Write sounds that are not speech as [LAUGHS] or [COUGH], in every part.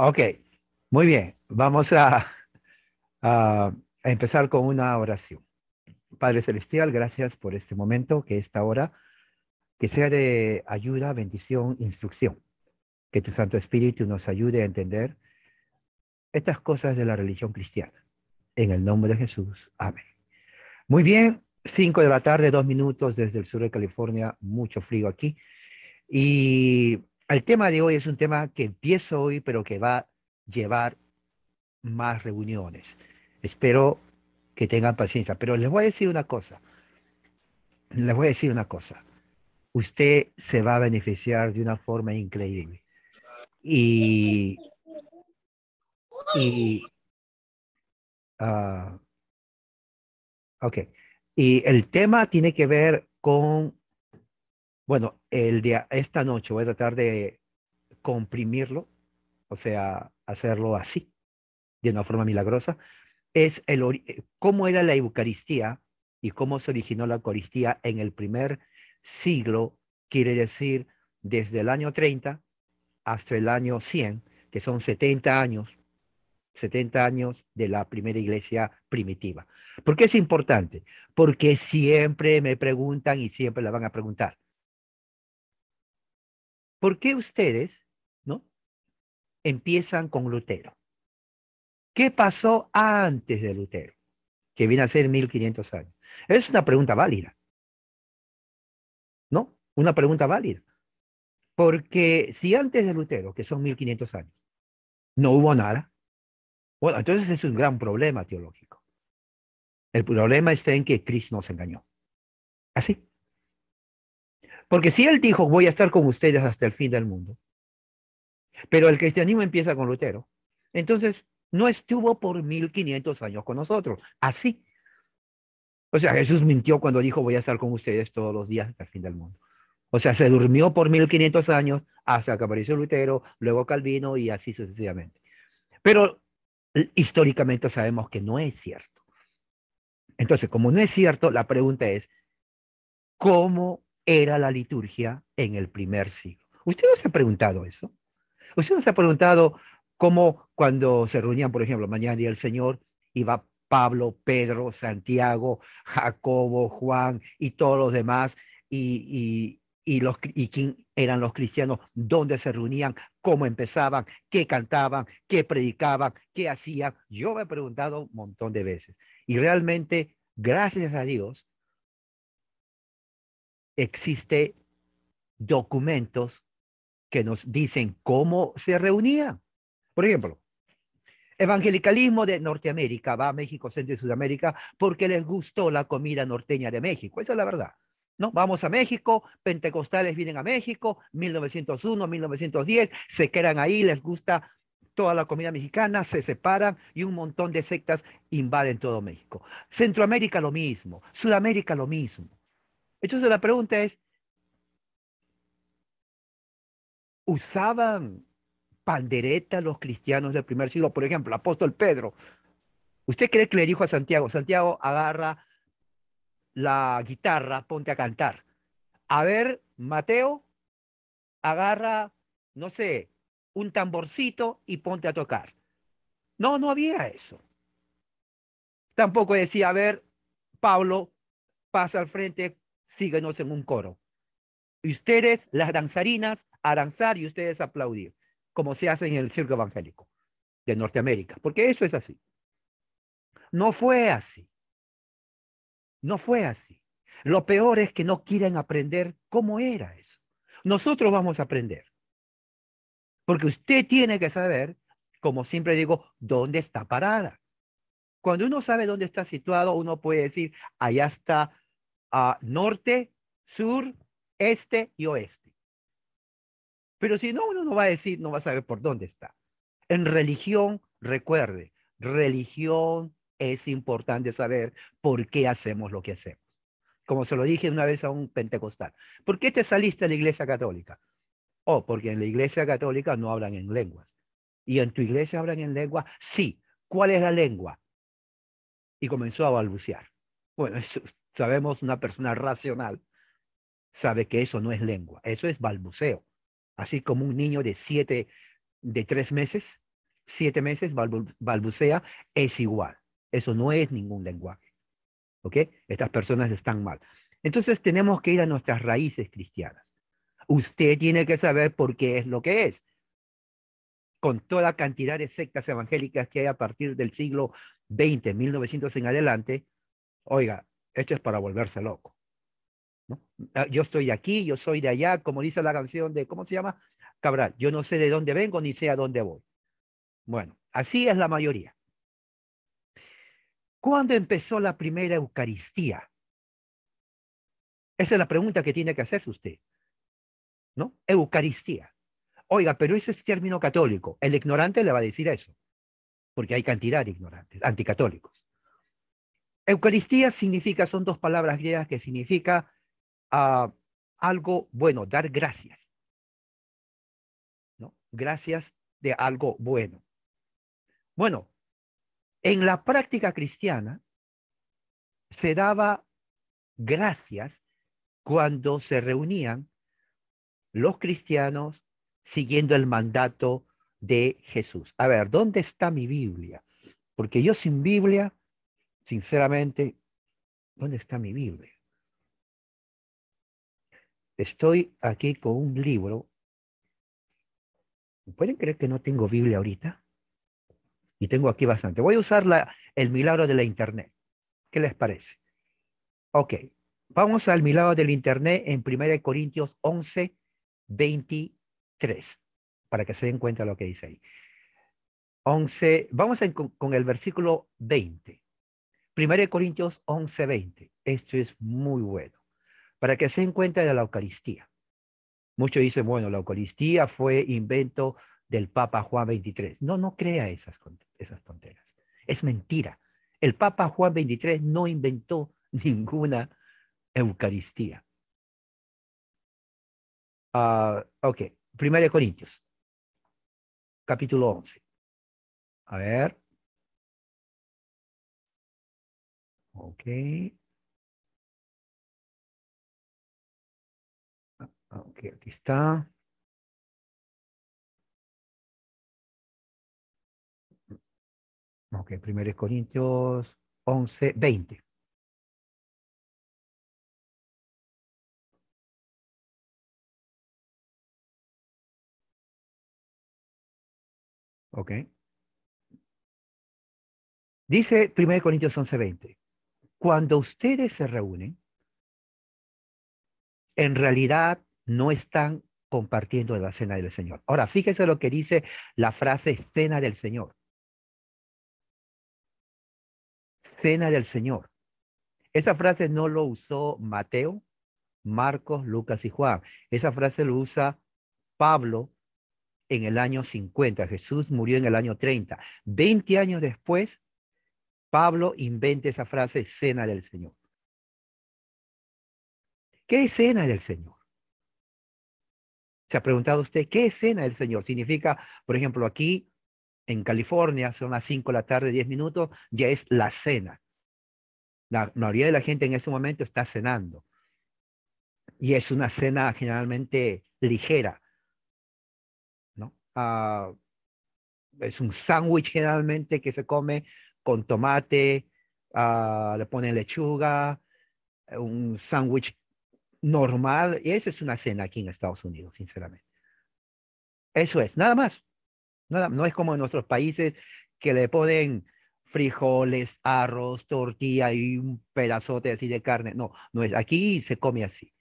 Ok, muy bien. Vamos a, empezar con una oración. Padre Celestial, gracias por este momento, que esta hora, que sea de ayuda, bendición, instrucción. Que tu Santo Espíritu nos ayude a entender estas cosas de la religión cristiana. En el nombre de Jesús. Amén. Muy bien, cinco de la tarde, dos minutos desde el sur de California, mucho frío aquí. Y el tema de hoy es un tema que empiezo hoy, pero que va a llevar más reuniones. Espero que tengan paciencia, pero les voy a decir una cosa. Les voy a decir una cosa. Usted se va a beneficiar de una forma increíble. Y, y ah, ok. Y el tema tiene que ver con bueno, el día, esta noche voy a tratar de comprimirlo, o sea, hacerlo así, de una forma milagrosa. Es el, eh, cómo era la Eucaristía y cómo se originó la Eucaristía en el primer siglo, quiere decir desde el año 30 hasta el año 100, que son 70 años, 70 años de la primera iglesia primitiva. ¿Por qué es importante? Porque siempre me preguntan y siempre la van a preguntar. ¿Por qué ustedes, no? Empiezan con Lutero. ¿Qué pasó antes de Lutero? Que viene a ser 1500 años. Es una pregunta válida. ¿No? Una pregunta válida. Porque si antes de Lutero, que son 1500 años, no hubo nada, bueno, entonces es un gran problema teológico. El problema está en que Cristo nos engañó. Así. Porque si él dijo, voy a estar con ustedes hasta el fin del mundo, pero el cristianismo empieza con Lutero, entonces no estuvo por mil quinientos años con nosotros, así. O sea, Jesús mintió cuando dijo, voy a estar con ustedes todos los días hasta el fin del mundo. O sea, se durmió por mil quinientos años hasta que apareció Lutero, luego Calvino y así sucesivamente. Pero eh, históricamente sabemos que no es cierto. Entonces, como no es cierto, la pregunta es, ¿cómo era la liturgia en el primer siglo. ¿Usted no se ha preguntado eso? ¿Usted no se ha preguntado cómo cuando se reunían, por ejemplo, mañana y el Señor, iba Pablo, Pedro, Santiago, Jacobo, Juan y todos los demás, y, los, y quién eran los cristianos, dónde se reunían, cómo empezaban, qué cantaban, qué predicaban, qué hacían. Yo me he preguntado un montón de veces. Y realmente, gracias a Dios, existe documentos que nos dicen cómo se reunía. Por ejemplo, evangelicalismo de Norteamérica va a México, Centro y Sudamérica porque les gustó la comida norteña de México. Esa es la verdad. ¿no? Vamos a México, pentecostales vienen a México, 1901, 1910, se quedan ahí, les gusta toda la comida mexicana, se separan y un montón de sectas invaden todo México. Centroamérica lo mismo, Sudamérica lo mismo. Entonces la pregunta es, ¿usaban pandereta los cristianos del primer siglo? Por ejemplo, el apóstol Pedro. ¿Usted cree que le dijo a Santiago, Santiago, agarra la guitarra, ponte a cantar? A ver, Mateo, agarra, no sé, un tamborcito y ponte a tocar. No, no había eso. Tampoco decía, a ver, Pablo, pasa al frente síguenos en un coro. ustedes, las danzarinas, a danzar y ustedes aplaudir, como se hace en el circo evangélico de Norteamérica, porque eso es así. No fue así. No fue así. Lo peor es que no quieren aprender cómo era eso. Nosotros vamos a aprender. Porque usted tiene que saber, como siempre digo, dónde está parada. Cuando uno sabe dónde está situado, uno puede decir, allá está a norte, sur, este y oeste. Pero si no, uno no va a decir, no va a saber por dónde está. En religión, recuerde, religión es importante saber por qué hacemos lo que hacemos. Como se lo dije una vez a un pentecostal, ¿por qué te saliste de la iglesia católica? Oh, porque en la iglesia católica no hablan en lenguas. ¿Y en tu iglesia hablan en lengua? Sí. ¿Cuál es la lengua? Y comenzó a balbucear. Bueno, eso, sabemos una persona racional sabe que eso no es lengua, eso es balbuceo. Así como un niño de siete, de tres meses, siete meses balbucea, es igual. Eso no es ningún lenguaje. ¿Ok? Estas personas están mal. Entonces tenemos que ir a nuestras raíces cristianas. Usted tiene que saber por qué es lo que es. Con toda cantidad de sectas evangélicas que hay a partir del siglo XX, 1900 en adelante, oiga, es para volverse loco. Ah, yo estoy aquí, yo soy de allá, como dice la canción de, ¿cómo se llama? Cabral, yo no sé de dónde vengo ni sé a dónde voy. Bueno, así es la mayoría. ¿Cuándo empezó la primera Eucaristía? Esa es la pregunta que tiene que hacerse usted. ¿No? Eucaristía. Oiga, pero ese es término católico. El ignorante le va a decir eso, porque hay cantidad de ignorantes, anticatólicos. Eucaristía significa, son dos palabras griegas que significa ah, algo bueno, dar gracias. ¿no? Gracias de algo bueno. Bueno, en la práctica cristiana se daba gracias cuando se reunían los cristianos siguiendo el mandato de Jesús. A ver, ¿dónde está mi Biblia? Porque yo sin Biblia sinceramente, ¿dónde está mi Biblia? Estoy aquí con un libro. ¿Pueden creer que no tengo Biblia ahorita? Y tengo aquí bastante. Voy a usar el milagro de la Internet. ¿Qué les parece? Ok, vamos al milagro del Internet en 1 Corintios 11, 23, para que se den cuenta lo que dice ahí. 11, vamos con el versículo 20 de Corintios 11:20. Esto es muy bueno. Para que se encuentre la Eucaristía. Muchos dicen, bueno, la Eucaristía fue invento del Papa Juan 23. No, no crea esas, esas tonteras. Es mentira. El Papa Juan 23 no inventó [LAUGHS] ninguna Eucaristía. Ah, ok, de Corintios, capítulo 11. A ver. Ok. Ah, ah, ok, aquí está. Ok, 1 Corintios 11, 20. Ok. Dice 1 Corintios 11, 20. Cuando ustedes se reúnen, en realidad no están compartiendo la cena del Señor. Ahora, fíjese lo que dice la frase cena del Señor. Cena del Señor. Esa frase no lo usó Mateo, Marcos, Lucas y Juan. Esa frase lo usa Pablo en el año 50. Jesús murió en el año 30. Veinte años después, Pablo inventa esa frase, cena del Señor. ¿Qué es cena del Señor? ¿Se ha preguntado usted qué es cena del Señor? Significa, por ejemplo, aquí en California son las 5 de la tarde, 10 minutos, ya es la cena. La mayoría de la gente en ese momento está cenando. Y es una cena generalmente ligera. ¿no? Ah, es un sándwich generalmente que se come con tomate, ah, le ponen lechuga, un sándwich normal. Y esa es una cena aquí en Estados Unidos, sinceramente. Eso es, nada más. Nada, no es como en nuestros países que le ponen frijoles, arroz, tortilla y un pedazote así de carne. No, no es. Aquí se come así.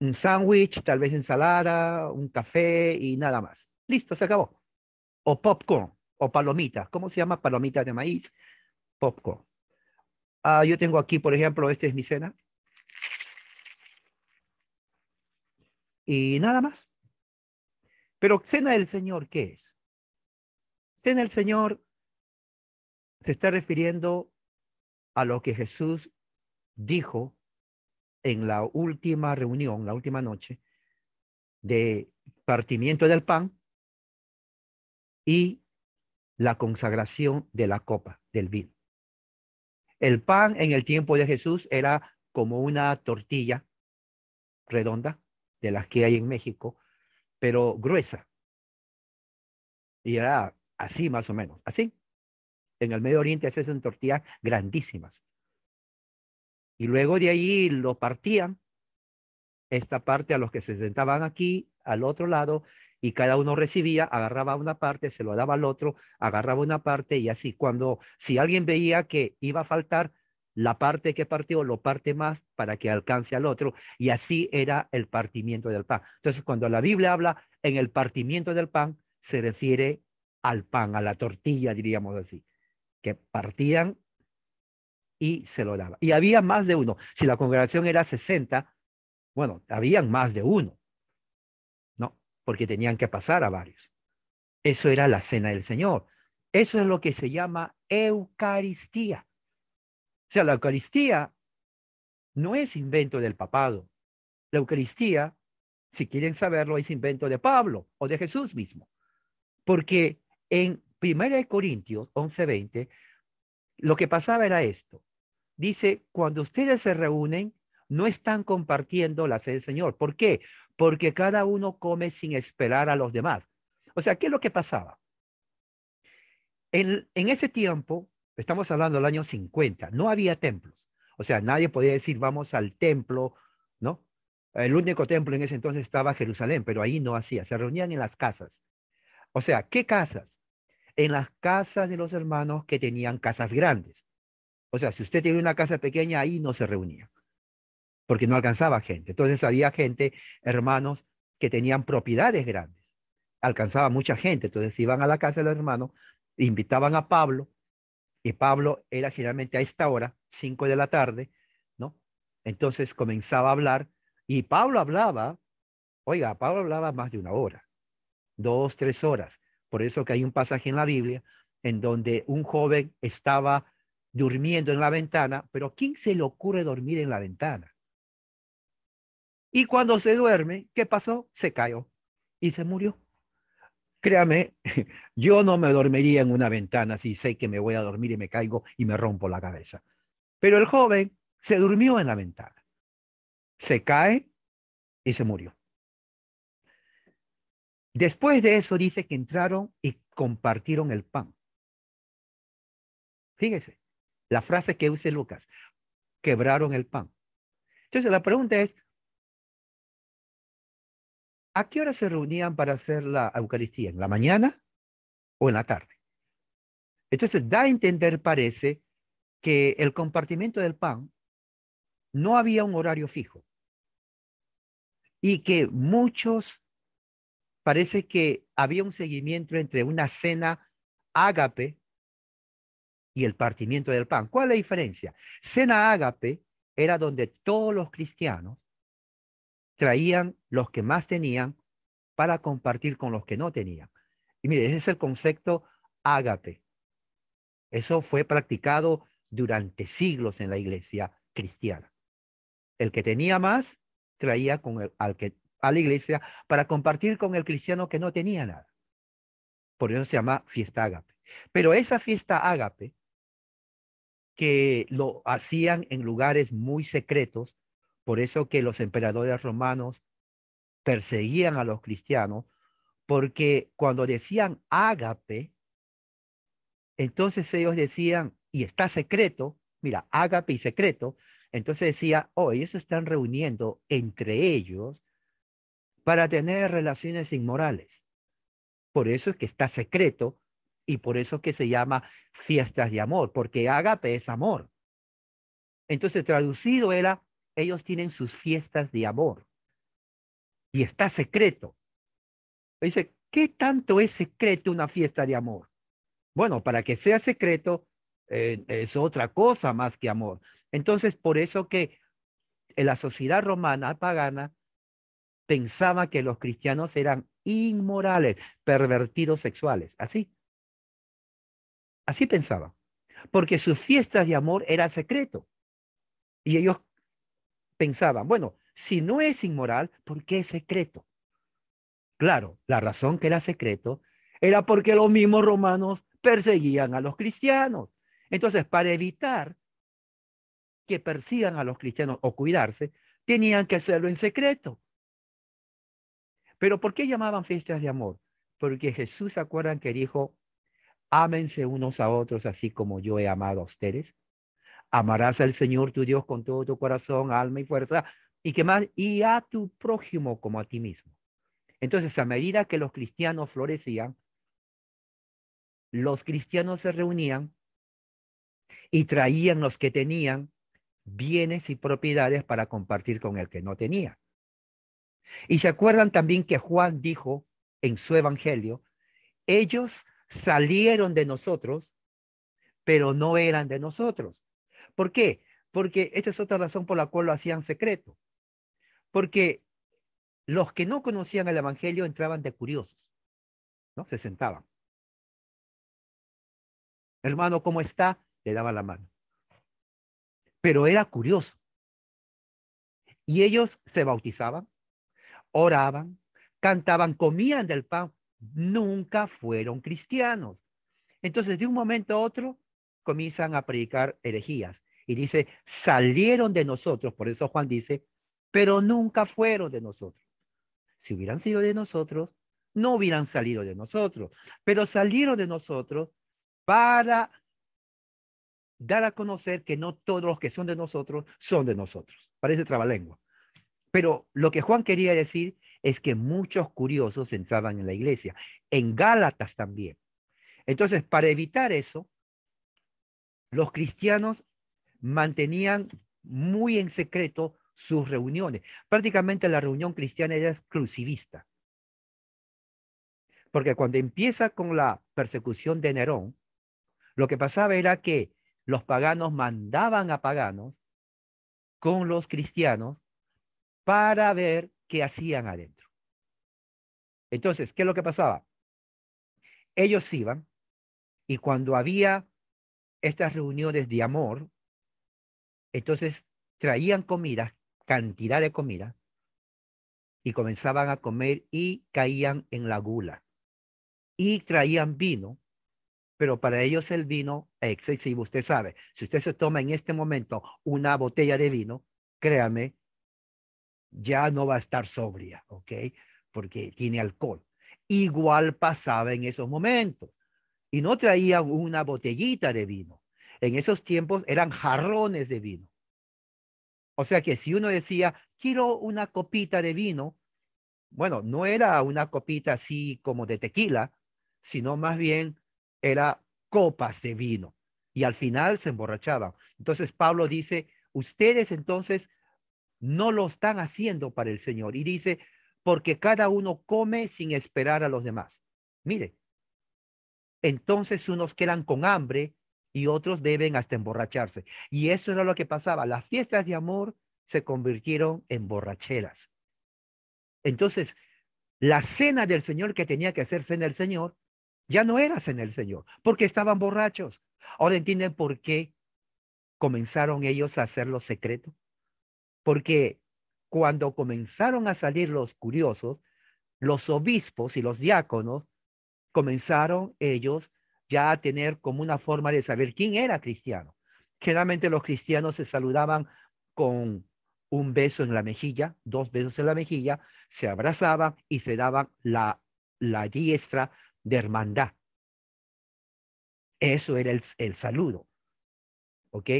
Un sándwich, tal vez ensalada, un café y nada más. Listo, se acabó. O popcorn o palomitas. ¿Cómo se llama? Palomitas de maíz, popcorn. Ah, yo tengo aquí, por ejemplo, esta es mi cena. Y nada más. Pero cena del Señor, ¿qué es? Cena del Señor se está refiriendo a lo que Jesús dijo en la última reunión, la última noche, de partimiento del pan y la consagración de la copa, del vino. El pan en el tiempo de Jesús era como una tortilla redonda, de las que hay en México, pero gruesa. Y era así más o menos, así. En el Medio Oriente se hacen tortillas grandísimas. Y luego de ahí lo partían, esta parte a los que se sentaban aquí, al otro lado, y cada uno recibía, agarraba una parte, se lo daba al otro, agarraba una parte y así. Cuando, si alguien veía que iba a faltar, la parte que partió lo parte más para que alcance al otro y así era el partimiento del pan. Entonces, cuando la Biblia habla en el partimiento del pan, se refiere al pan, a la tortilla, diríamos así, que partían y se lo daba. Y había más de uno. Si la congregación era 60, bueno, habían más de uno porque tenían que pasar a varios. Eso era la cena del Señor. Eso es lo que se llama Eucaristía. O sea, la Eucaristía no es invento del papado. La Eucaristía, si quieren saberlo, es invento de Pablo o de Jesús mismo. Porque en 1 Corintios 11:20, lo que pasaba era esto. Dice, cuando ustedes se reúnen, no están compartiendo la sed del Señor. ¿Por qué? Porque cada uno come sin esperar a los demás. O sea, ¿qué es lo que pasaba? En, en ese tiempo, estamos hablando del año 50, no había templos. O sea, nadie podía decir, vamos al templo, ¿no? El único templo en ese entonces estaba Jerusalén, pero ahí no hacía, se reunían en las casas. O sea, ¿qué casas? En las casas de los hermanos que tenían casas grandes. O sea, si usted tiene una casa pequeña, ahí no se reunía porque no alcanzaba gente. Entonces había gente, hermanos, que tenían propiedades grandes. Alcanzaba mucha gente. Entonces iban a la casa de los hermanos, invitaban a Pablo, y Pablo era generalmente a esta hora, cinco de la tarde, ¿no? Entonces comenzaba a hablar, y Pablo hablaba, oiga, Pablo hablaba más de una hora, dos, tres horas. Por eso que hay un pasaje en la Biblia en donde un joven estaba durmiendo en la ventana, pero ¿quién se le ocurre dormir en la ventana? Y cuando se duerme, ¿qué pasó? Se cayó y se murió. Créame, [LAUGHS] yo no me dormiría en una ventana si sé que me voy a dormir y me caigo y me rompo la cabeza. Pero el joven se durmió en la ventana. Se cae y se murió. Después de eso dice que entraron y compartieron el pan. Fíjese, la frase que usa Lucas, quebraron el pan. Entonces la pregunta es, ¿A qué hora se reunían para hacer la Eucaristía? ¿En la mañana o en la tarde? Entonces da a entender, parece, que el compartimiento del pan no había un horario fijo y que muchos parece que había un seguimiento entre una cena ágape y el partimiento del pan. ¿Cuál es la diferencia? Cena ágape era donde todos los cristianos traían los que más tenían para compartir con los que no tenían. Y mire, ese es el concepto ágape. Eso fue practicado durante siglos en la iglesia cristiana. El que tenía más traía con al que, a la iglesia para compartir con el cristiano que no tenía nada. Por eso se llama fiesta ágape. Pero esa fiesta ágape, que lo hacían en lugares muy secretos, por eso que los emperadores romanos perseguían a los cristianos, porque cuando decían ágape, entonces ellos decían, y está secreto, mira, ágape y secreto, entonces decía, oh, ellos se están reuniendo entre ellos para tener relaciones inmorales. Por eso es que está secreto y por eso que se llama fiestas de amor, porque ágape es amor. Entonces traducido era ellos tienen sus fiestas de amor. Y está secreto. Dice, ¿qué tanto es secreto una fiesta de amor? Bueno, para que sea secreto eh, es otra cosa más que amor. Entonces, por eso que la sociedad romana pagana pensaba que los cristianos eran inmorales, pervertidos sexuales. Así. Así pensaba. Porque sus fiestas de amor eran secreto. Y ellos pensaban, bueno, si no es inmoral, ¿por qué es secreto? Claro, la razón que era secreto era porque los mismos romanos perseguían a los cristianos. Entonces, para evitar que persigan a los cristianos o cuidarse, tenían que hacerlo en secreto. Pero ¿por qué llamaban fiestas de amor? Porque Jesús, ¿se acuerdan que dijo, ámense unos a otros así como yo he amado a ustedes? amarás al Señor tu Dios con todo tu corazón, alma y fuerza, y que más, y a tu prójimo como a ti mismo. Entonces, a medida que los cristianos florecían, los cristianos se reunían y traían los que tenían bienes y propiedades para compartir con el que no tenía. Y se acuerdan también que Juan dijo en su evangelio, ellos salieron de nosotros, pero no eran de nosotros. ¿Por qué? Porque esta es otra razón por la cual lo hacían secreto. Porque los que no conocían el Evangelio entraban de curiosos, ¿no? Se sentaban. Hermano, ¿cómo está? Le daban la mano. Pero era curioso. Y ellos se bautizaban, oraban, cantaban, comían del pan, nunca fueron cristianos. Entonces, de un momento a otro, comienzan a predicar herejías. Y dice, salieron de nosotros, por eso Juan dice, pero nunca fueron de nosotros. Si hubieran sido de nosotros, no hubieran salido de nosotros, pero salieron de nosotros para dar a conocer que no todos los que son de nosotros son de nosotros. Parece trabalengua. Pero lo que Juan quería decir es que muchos curiosos entraban en la iglesia, en Gálatas también. Entonces, para evitar eso, los cristianos mantenían muy en secreto sus reuniones. Prácticamente la reunión cristiana era exclusivista. Porque cuando empieza con la persecución de Nerón, lo que pasaba era que los paganos mandaban a paganos con los cristianos para ver qué hacían adentro. Entonces, ¿qué es lo que pasaba? Ellos iban y cuando había estas reuniones de amor, entonces traían comida, cantidad de comida, y comenzaban a comer y caían en la gula. Y traían vino, pero para ellos el vino es excesivo, usted sabe, si usted se toma en este momento una botella de vino, créame, ya no va a estar sobria, ¿ok? Porque tiene alcohol. Igual pasaba en esos momentos. Y no traían una botellita de vino, en esos tiempos eran jarrones de vino. O sea que si uno decía, quiero una copita de vino, bueno, no era una copita así como de tequila, sino más bien era copas de vino. Y al final se emborrachaban. Entonces Pablo dice, ustedes entonces no lo están haciendo para el Señor. Y dice, porque cada uno come sin esperar a los demás. Mire, entonces unos quedan con hambre y otros deben hasta emborracharse. Y eso era lo que pasaba. Las fiestas de amor se convirtieron en borracheras. Entonces, la cena del Señor que tenía que hacerse cena del Señor, ya no era cena del Señor, porque estaban borrachos. Ahora entienden por qué comenzaron ellos a hacerlo secreto. Porque cuando comenzaron a salir los curiosos, los obispos y los diáconos comenzaron ellos ya tener como una forma de saber quién era cristiano. Generalmente los cristianos se saludaban con un beso en la mejilla, dos besos en la mejilla, se abrazaban y se daban la, la diestra de hermandad. Eso era el, saludo. ¿Ok?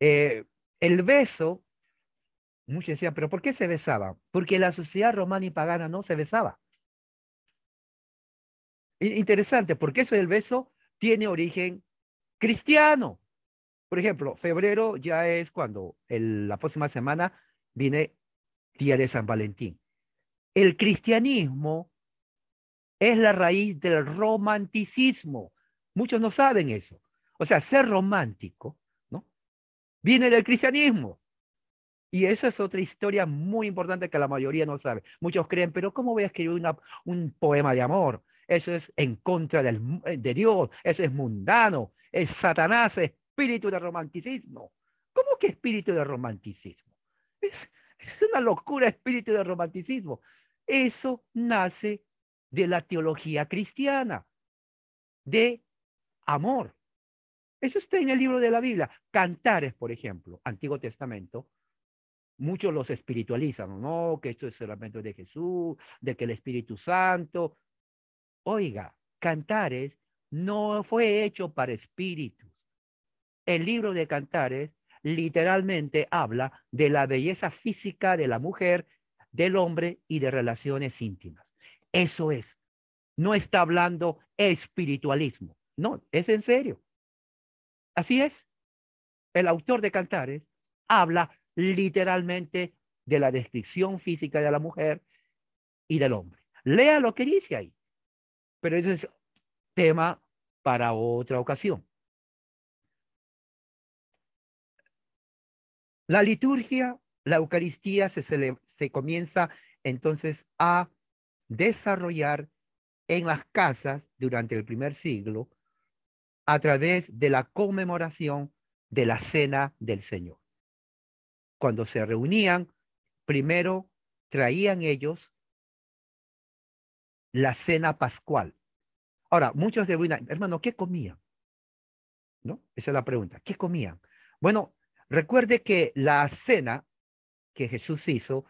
Eh, el beso, muchos decían, pero ¿por qué se besaban? Porque la sociedad romana y pagana no se besaba. Interesante, porque eso del beso tiene origen cristiano. Por ejemplo, febrero ya es cuando el, la próxima semana viene Día de San Valentín. El cristianismo es la raíz del romanticismo. Muchos no saben eso. O sea, ser romántico, ¿no? Viene del cristianismo. Y esa es otra historia muy importante que la mayoría no sabe. Muchos creen, pero ¿cómo voy a escribir una, un poema de amor? eso es en contra del, eh, de Dios, eso es mundano, es Satanás, espíritu de romanticismo. ¿Cómo que espíritu de romanticismo? Es, es una locura espíritu de romanticismo. Eso nace de la teología cristiana, de amor. Eso está en el libro de la Biblia. Cantares, por ejemplo, Antiguo Testamento, muchos los espiritualizan, ¿no? Que esto es el de Jesús, de que el Espíritu Santo, Oiga, Cantares no fue hecho para espíritus. El libro de Cantares literalmente habla de la belleza física de la mujer, del hombre y de relaciones íntimas. Eso es. No está hablando espiritualismo. No, es en serio. Así es. El autor de Cantares habla literalmente de la descripción física de la mujer y del hombre. Lea lo que dice ahí. Pero ese es tema para otra ocasión. La liturgia, la Eucaristía se, se comienza entonces a desarrollar en las casas durante el primer siglo a través de la conmemoración de la cena del Señor. Cuando se reunían, primero traían ellos la cena pascual. Ahora, muchos de hermano, ¿qué comían? ¿No? Esa es la pregunta. ¿Qué comían? Bueno, recuerde que la cena que Jesús hizo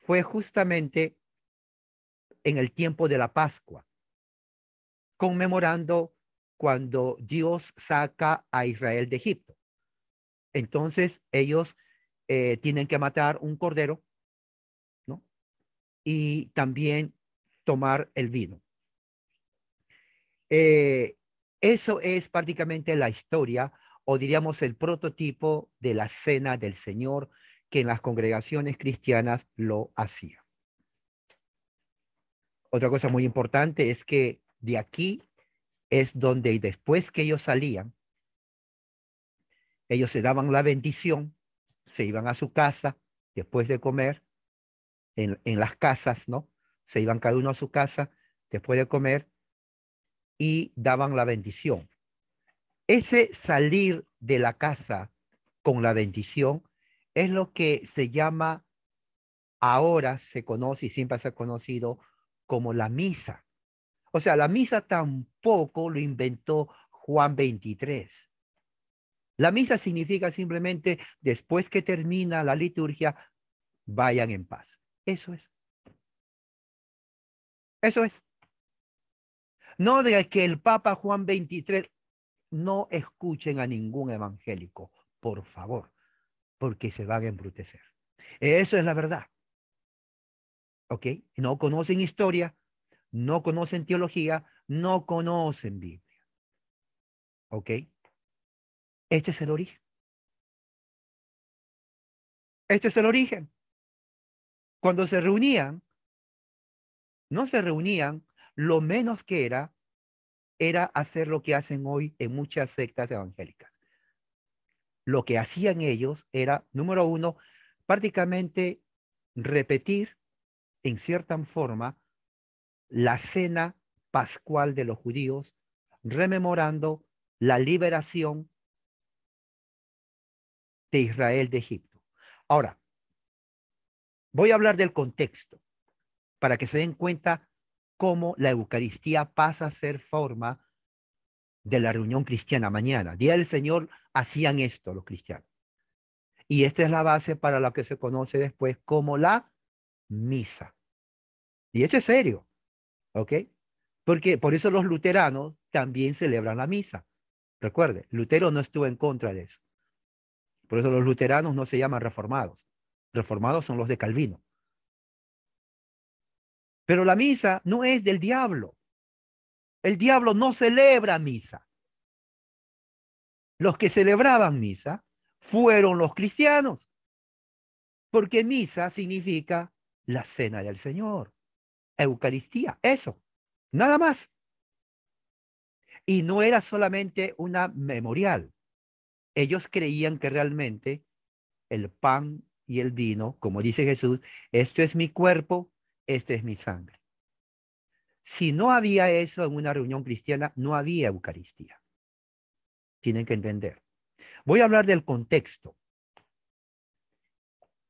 fue justamente en el tiempo de la Pascua, conmemorando cuando Dios saca a Israel de Egipto. Entonces ellos eh, tienen que matar un cordero, ¿no? Y también tomar el vino. Eh, eso es prácticamente la historia o diríamos el prototipo de la cena del Señor que en las congregaciones cristianas lo hacía. Otra cosa muy importante es que de aquí es donde después que ellos salían, ellos se daban la bendición, se iban a su casa después de comer en las casas, ¿no? se iban cada uno a su casa después de comer y daban la bendición. Ese salir de la casa con la bendición es lo que se llama, ahora se conoce y siempre se ha conocido como la misa. O sea, la misa tampoco lo inventó Juan 23. La misa significa simplemente, después que termina la liturgia, vayan en paz. Eso es. Eso es. No de que el Papa Juan 23, no escuchen a ningún evangélico, por favor, porque se van a embrutecer. Eso es la verdad. ¿Ok? No conocen historia, no conocen teología, no conocen Biblia. ¿Ok? Este es el origen. Este es el origen. Cuando se reunían, no se reunían, lo menos que era, era hacer lo que hacen hoy en muchas sectas evangélicas. Lo que hacían ellos era, número uno, prácticamente repetir en cierta forma la cena pascual de los judíos, rememorando la liberación de Israel de Egipto. Ahora, voy a hablar del contexto para que se den cuenta cómo la Eucaristía pasa a ser forma de la reunión cristiana mañana. Día del Señor hacían esto los cristianos. Y esta es la base para lo que se conoce después como la misa. Y esto es serio, ¿ok? Porque por eso los luteranos también celebran la misa. Recuerde, Lutero no estuvo en contra de eso. Por eso los luteranos no se llaman reformados. Reformados son los de Calvino. Pero la misa no es del diablo. El diablo no celebra misa. Los que celebraban misa fueron los cristianos, porque misa significa la cena del Señor, Eucaristía, eso, nada más. Y no era solamente una memorial. Ellos creían que realmente el pan y el vino, como dice Jesús, esto es mi cuerpo esta es mi sangre. Si no había eso en una reunión cristiana, no había Eucaristía. Tienen que entender. Voy a hablar del contexto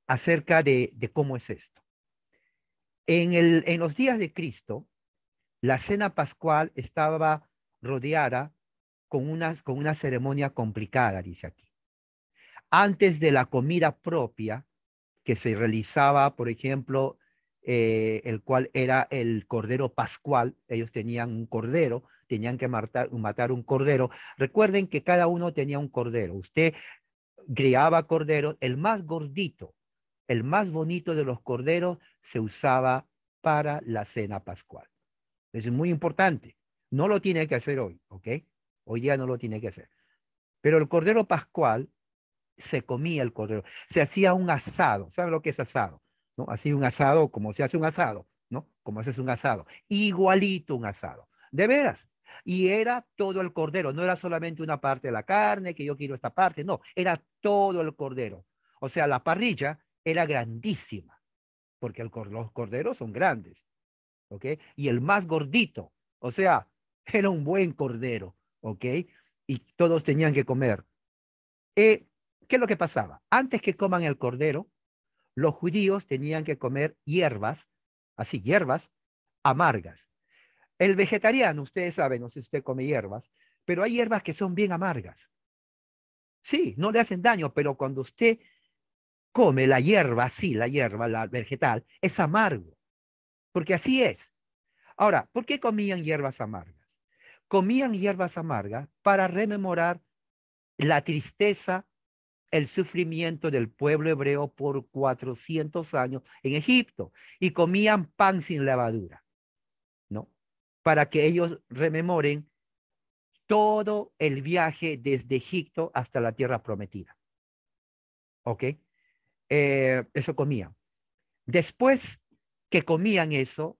acerca de, de cómo es esto. En, el, en los días de Cristo, la cena pascual estaba rodeada con, unas, con una ceremonia complicada, dice aquí. Antes de la comida propia, que se realizaba, por ejemplo, eh, el cual era el cordero pascual. Ellos tenían un cordero, tenían que matar, matar un cordero. Recuerden que cada uno tenía un cordero. Usted criaba cordero, el más gordito, el más bonito de los corderos se usaba para la cena pascual. Es muy importante. No lo tiene que hacer hoy, ¿ok? Hoy día no lo tiene que hacer. Pero el cordero pascual se comía el cordero, se hacía un asado. ¿Sabe lo que es asado? ¿no? Así un asado, como se hace un asado, ¿no? Como haces un asado, igualito un asado, de veras. Y era todo el cordero, no era solamente una parte de la carne, que yo quiero esta parte, no, era todo el cordero. O sea, la parrilla era grandísima, porque los corderos son grandes, ¿ok? Y el más gordito, o sea, [LAUGHS] era un buen cordero, ¿ok? Y todos tenían que comer. Eh, ¿Qué es lo que pasaba? Antes que coman el cordero, los judíos tenían que comer hierbas, así hierbas amargas. El vegetariano, ustedes saben, no sé si usted come hierbas, pero hay hierbas que son bien amargas. Sí, no le hacen daño, pero cuando usted come la hierba, sí, la hierba, la vegetal, es amargo, porque así es. Ahora, ¿por qué comían hierbas amargas? Comían hierbas amargas para rememorar la tristeza el sufrimiento del pueblo hebreo por 400 años en Egipto y comían pan sin lavadura, ¿no? Para que ellos rememoren todo el viaje desde Egipto hasta la tierra prometida. ¿Ok? Eh, eso comían. Después que comían eso,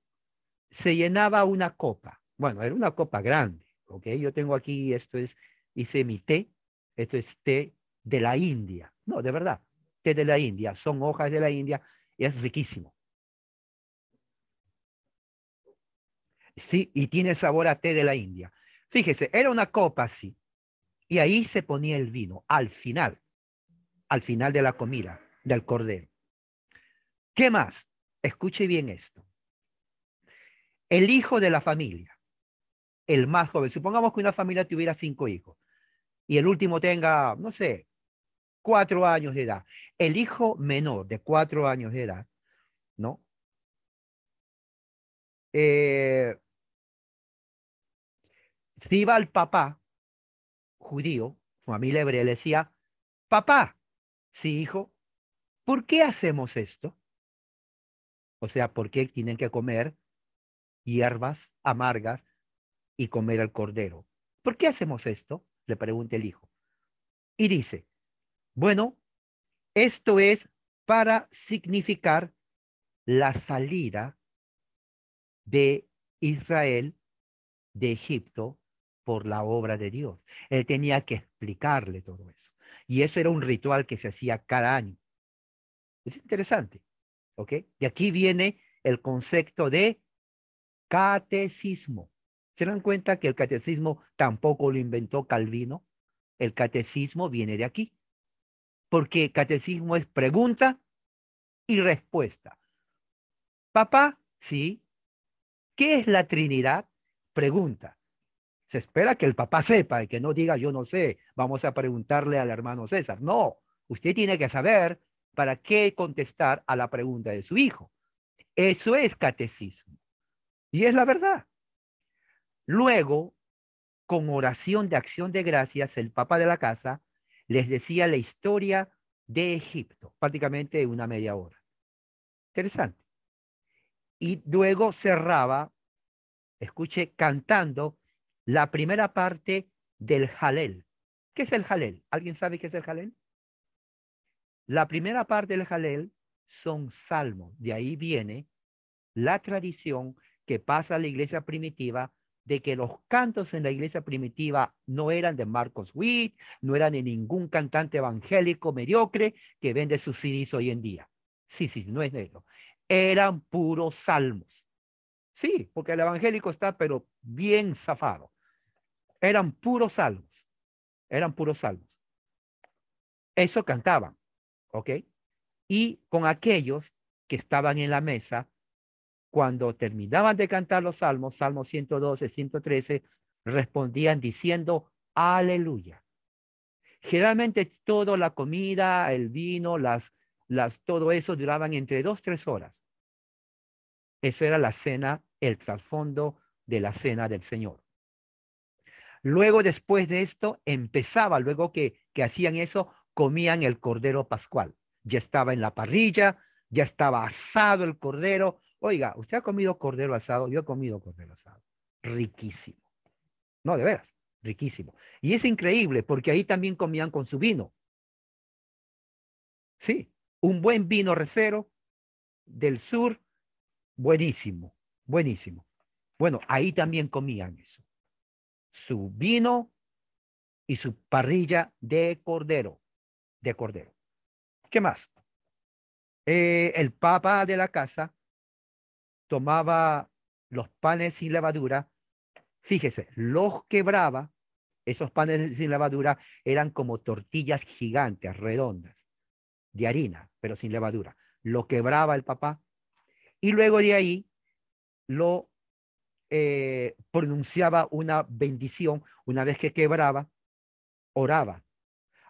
se llenaba una copa. Bueno, era una copa grande. ¿Ok? Yo tengo aquí, esto es, hice mi té. Esto es té de la India. No, de verdad, Té de la India, son hojas de la India y es riquísimo. Sí, y tiene sabor a té de la India. Fíjese, era una copa así, y ahí se ponía el vino, al final, al final de la comida, del cordero. ¿Qué más? Escuche bien esto. El hijo de la familia, el más joven, supongamos que una familia tuviera cinco hijos, y el último tenga, no sé, cuatro años de edad. El hijo menor de cuatro años de edad, ¿no? Eh, si iba al papá judío, familia hebrea, le decía, papá, sí hijo, ¿por qué hacemos esto? O sea, ¿por qué tienen que comer hierbas amargas y comer al cordero? ¿Por qué hacemos esto? Le pregunta el hijo. Y dice, bueno, esto es para significar la salida de Israel de Egipto por la obra de Dios. Él tenía que explicarle todo eso. Y eso era un ritual que se hacía cada año. Es interesante. ¿Ok? De aquí viene el concepto de catecismo. ¿Se dan cuenta que el catecismo tampoco lo inventó Calvino? El catecismo viene de aquí porque catecismo es pregunta y respuesta. Papá, sí. ¿Qué es la Trinidad? Pregunta. Se espera que el papá sepa y que no diga yo no sé, vamos a preguntarle al hermano César. No, usted tiene que saber para qué contestar a la pregunta de su hijo. Eso es catecismo. Y es la verdad. Luego, con oración de acción de gracias, el papá de la Casa les decía la historia de Egipto, prácticamente una media hora. Interesante. Y luego cerraba, escuche, cantando la primera parte del Halel ¿Qué es el Halel? ¿Alguien sabe qué es el Halel? La primera parte del Halel son salmos. De ahí viene la tradición que pasa a la iglesia primitiva de que los cantos en la iglesia primitiva no eran de Marcos Witt, no eran de ningún cantante evangélico mediocre que vende sus CDs hoy en día. Sí, sí, no es de eso. Eran puros salmos. Sí, porque el evangélico está, pero bien zafado. Eran puros salmos. Eran puros salmos. Eso cantaban, ¿ok? Y con aquellos que estaban en la mesa cuando terminaban de cantar los salmos, Salmos 112, 113, respondían diciendo, aleluya. Generalmente toda la comida, el vino, las, las, todo eso duraban entre dos, tres horas. Eso era la cena, el trasfondo de la cena del Señor. Luego, después de esto, empezaba, luego que, que hacían eso, comían el cordero pascual. Ya estaba en la parrilla, ya estaba asado el cordero, Oiga, usted ha comido cordero asado, yo he comido cordero asado. Riquísimo. No, de veras, riquísimo. Y es increíble porque ahí también comían con su vino. Sí, un buen vino recero del sur, buenísimo, buenísimo. Bueno, ahí también comían eso. Su vino y su parrilla de cordero, de cordero. ¿Qué más? Eh, el papa de la casa tomaba los panes sin levadura, fíjese, los quebraba, esos panes sin levadura eran como tortillas gigantes, redondas, de harina, pero sin levadura. Lo quebraba el papá y luego de ahí lo eh, pronunciaba una bendición una vez que quebraba, oraba.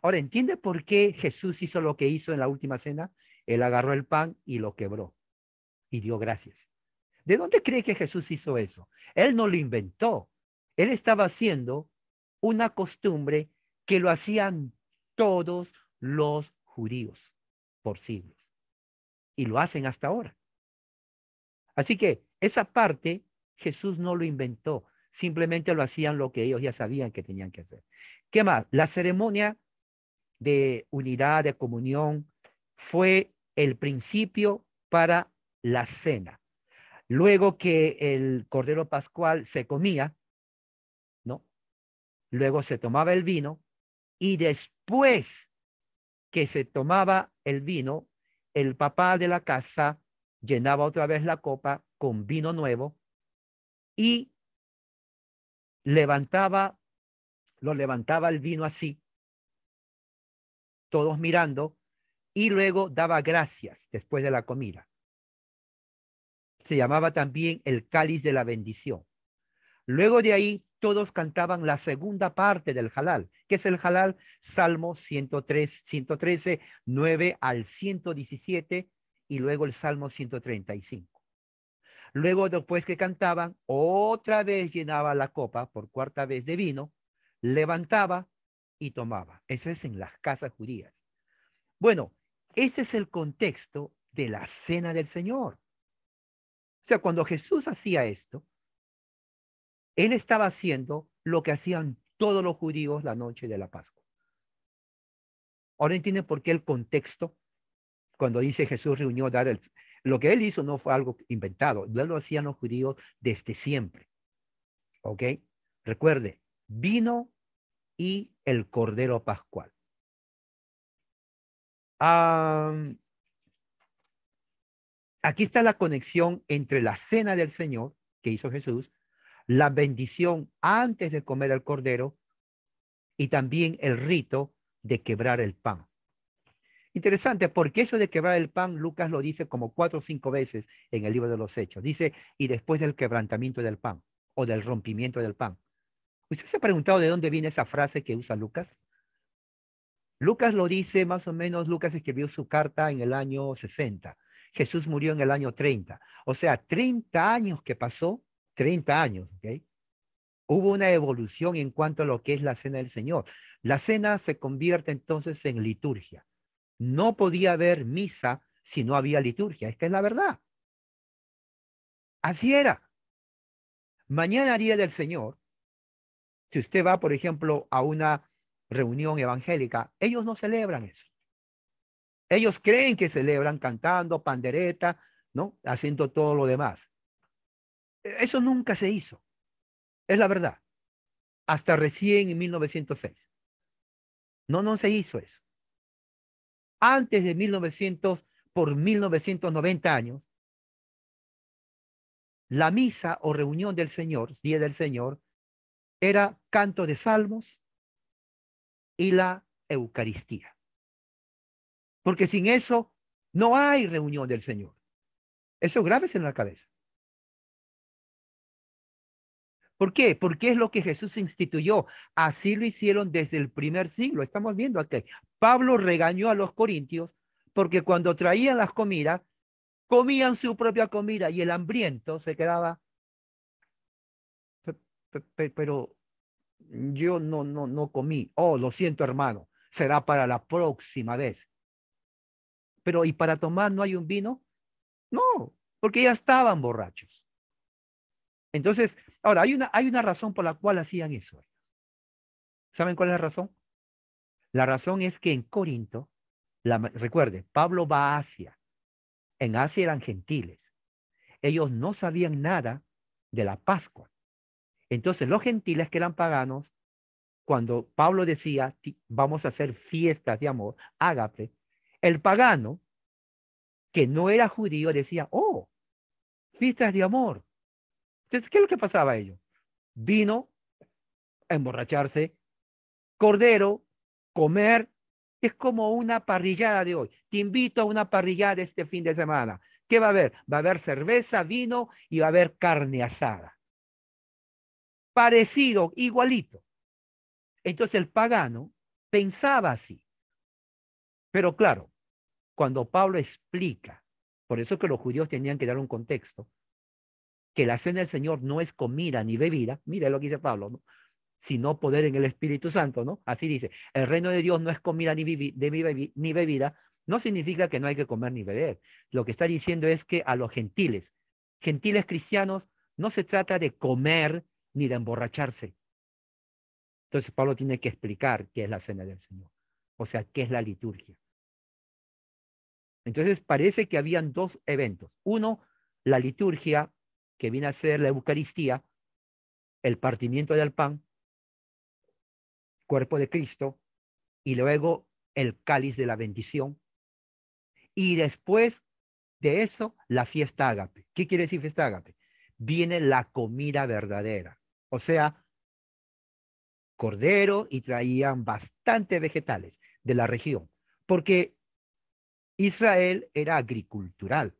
Ahora, ¿entiende por qué Jesús hizo lo que hizo en la última cena? Él agarró el pan y lo quebró y dio gracias. ¿De dónde cree que Jesús hizo eso? Él no lo inventó. Él estaba haciendo una costumbre que lo hacían todos los judíos por siglos. Y lo hacen hasta ahora. Así que esa parte Jesús no lo inventó. Simplemente lo hacían lo que ellos ya sabían que tenían que hacer. ¿Qué más? La ceremonia de unidad, de comunión, fue el principio para la cena. Luego que el cordero pascual se comía, ¿no? Luego se tomaba el vino y después que se tomaba el vino, el papá de la casa llenaba otra vez la copa con vino nuevo y levantaba, lo levantaba el vino así, todos mirando, y luego daba gracias después de la comida se llamaba también el cáliz de la bendición. Luego de ahí, todos cantaban la segunda parte del halal, que es el halal Salmo 103, 113, 9 al 117 y luego el Salmo 135. Luego, después que cantaban, otra vez llenaba la copa por cuarta vez de vino, levantaba y tomaba. Eso es en las casas judías. Bueno, ese es el contexto de la cena del Señor. O sea, cuando Jesús hacía esto, él estaba haciendo lo que hacían todos los judíos la noche de la Pascua. Ahora entienden por qué el contexto, cuando dice Jesús reunió dar el, lo que él hizo no fue algo inventado, lo hacían los judíos desde siempre. ¿Ok? Recuerde, vino y el cordero pascual. Ah... Aquí está la conexión entre la cena del Señor que hizo Jesús, la bendición antes de comer el cordero y también el rito de quebrar el pan. Interesante, porque eso de quebrar el pan, Lucas lo dice como cuatro o cinco veces en el libro de los Hechos. Dice, y después del quebrantamiento del pan o del rompimiento del pan. ¿Usted se ha preguntado de dónde viene esa frase que usa Lucas? Lucas lo dice más o menos, Lucas escribió su carta en el año 60. Jesús murió en el año 30. O sea, 30 años que pasó, 30 años, ¿ok? Hubo una evolución en cuanto a lo que es la cena del Señor. La cena se convierte entonces en liturgia. No podía haber misa si no había liturgia. Esta es la verdad. Así era. Mañana día del Señor, si usted va, por ejemplo, a una reunión evangélica, ellos no celebran eso. Ellos creen que celebran cantando, pandereta, ¿no? Haciendo todo lo demás. E, eso nunca se hizo. Es la verdad. Hasta recién en 1906. No, no se hizo eso. Antes de 1900, por 1990 años, la misa o reunión del Señor, Día del Señor, era canto de salmos y la Eucaristía. Porque sin eso no hay reunión del Señor. Eso graves en la cabeza. ¿Por qué? Porque es lo que Jesús instituyó. Así lo hicieron desde el primer siglo. Estamos viendo aquí. Pablo regañó a los corintios porque cuando traían las comidas, comían su propia comida y el hambriento se quedaba. Pero yo no, no, no comí. Oh, lo siento, hermano. Será para la próxima vez pero ¿y para tomar no hay un vino? No, porque ya estaban borrachos. Entonces, ahora, hay una, hay una razón por la cual hacían eso. ¿Saben cuál es la razón? La razón es que en Corinto, la, recuerde, Pablo va a Asia. En Asia eran gentiles. Ellos no sabían nada de la Pascua. Entonces, los gentiles que eran paganos, cuando Pablo decía, vamos a hacer fiestas de amor, ágape, el pagano, que no era judío, decía, oh, fiestas de amor. Entonces, ¿qué es lo que pasaba a ellos? Vino, a emborracharse, cordero, comer. Es como una parrillada de hoy. Te invito a una parrillada este fin de semana. ¿Qué va a haber? Va a haber cerveza, vino y va a haber carne asada. Parecido, igualito. Entonces el pagano pensaba así. Pero claro, cuando Pablo explica, por eso que los judíos tenían que dar un contexto, que la cena del Señor no es comida ni bebida, mire lo que dice Pablo, ¿no? sino poder en el Espíritu Santo, ¿no? Así dice, el reino de Dios no es comida ni, ni bebida, no significa que no hay que comer ni beber. Lo que está diciendo es que a los gentiles, gentiles cristianos, no se trata de comer ni de emborracharse. Entonces Pablo tiene que explicar qué es la cena del Señor, o sea, qué es la liturgia. Entonces parece que habían dos eventos. Uno, la liturgia, que viene a ser la Eucaristía, el partimiento del pan, cuerpo de Cristo, y luego el cáliz de la bendición. Y después de eso, la fiesta ágape. ¿Qué quiere decir fiesta ágape? Viene la comida verdadera. O sea, cordero y traían bastantes vegetales de la región. Porque Israel era agricultural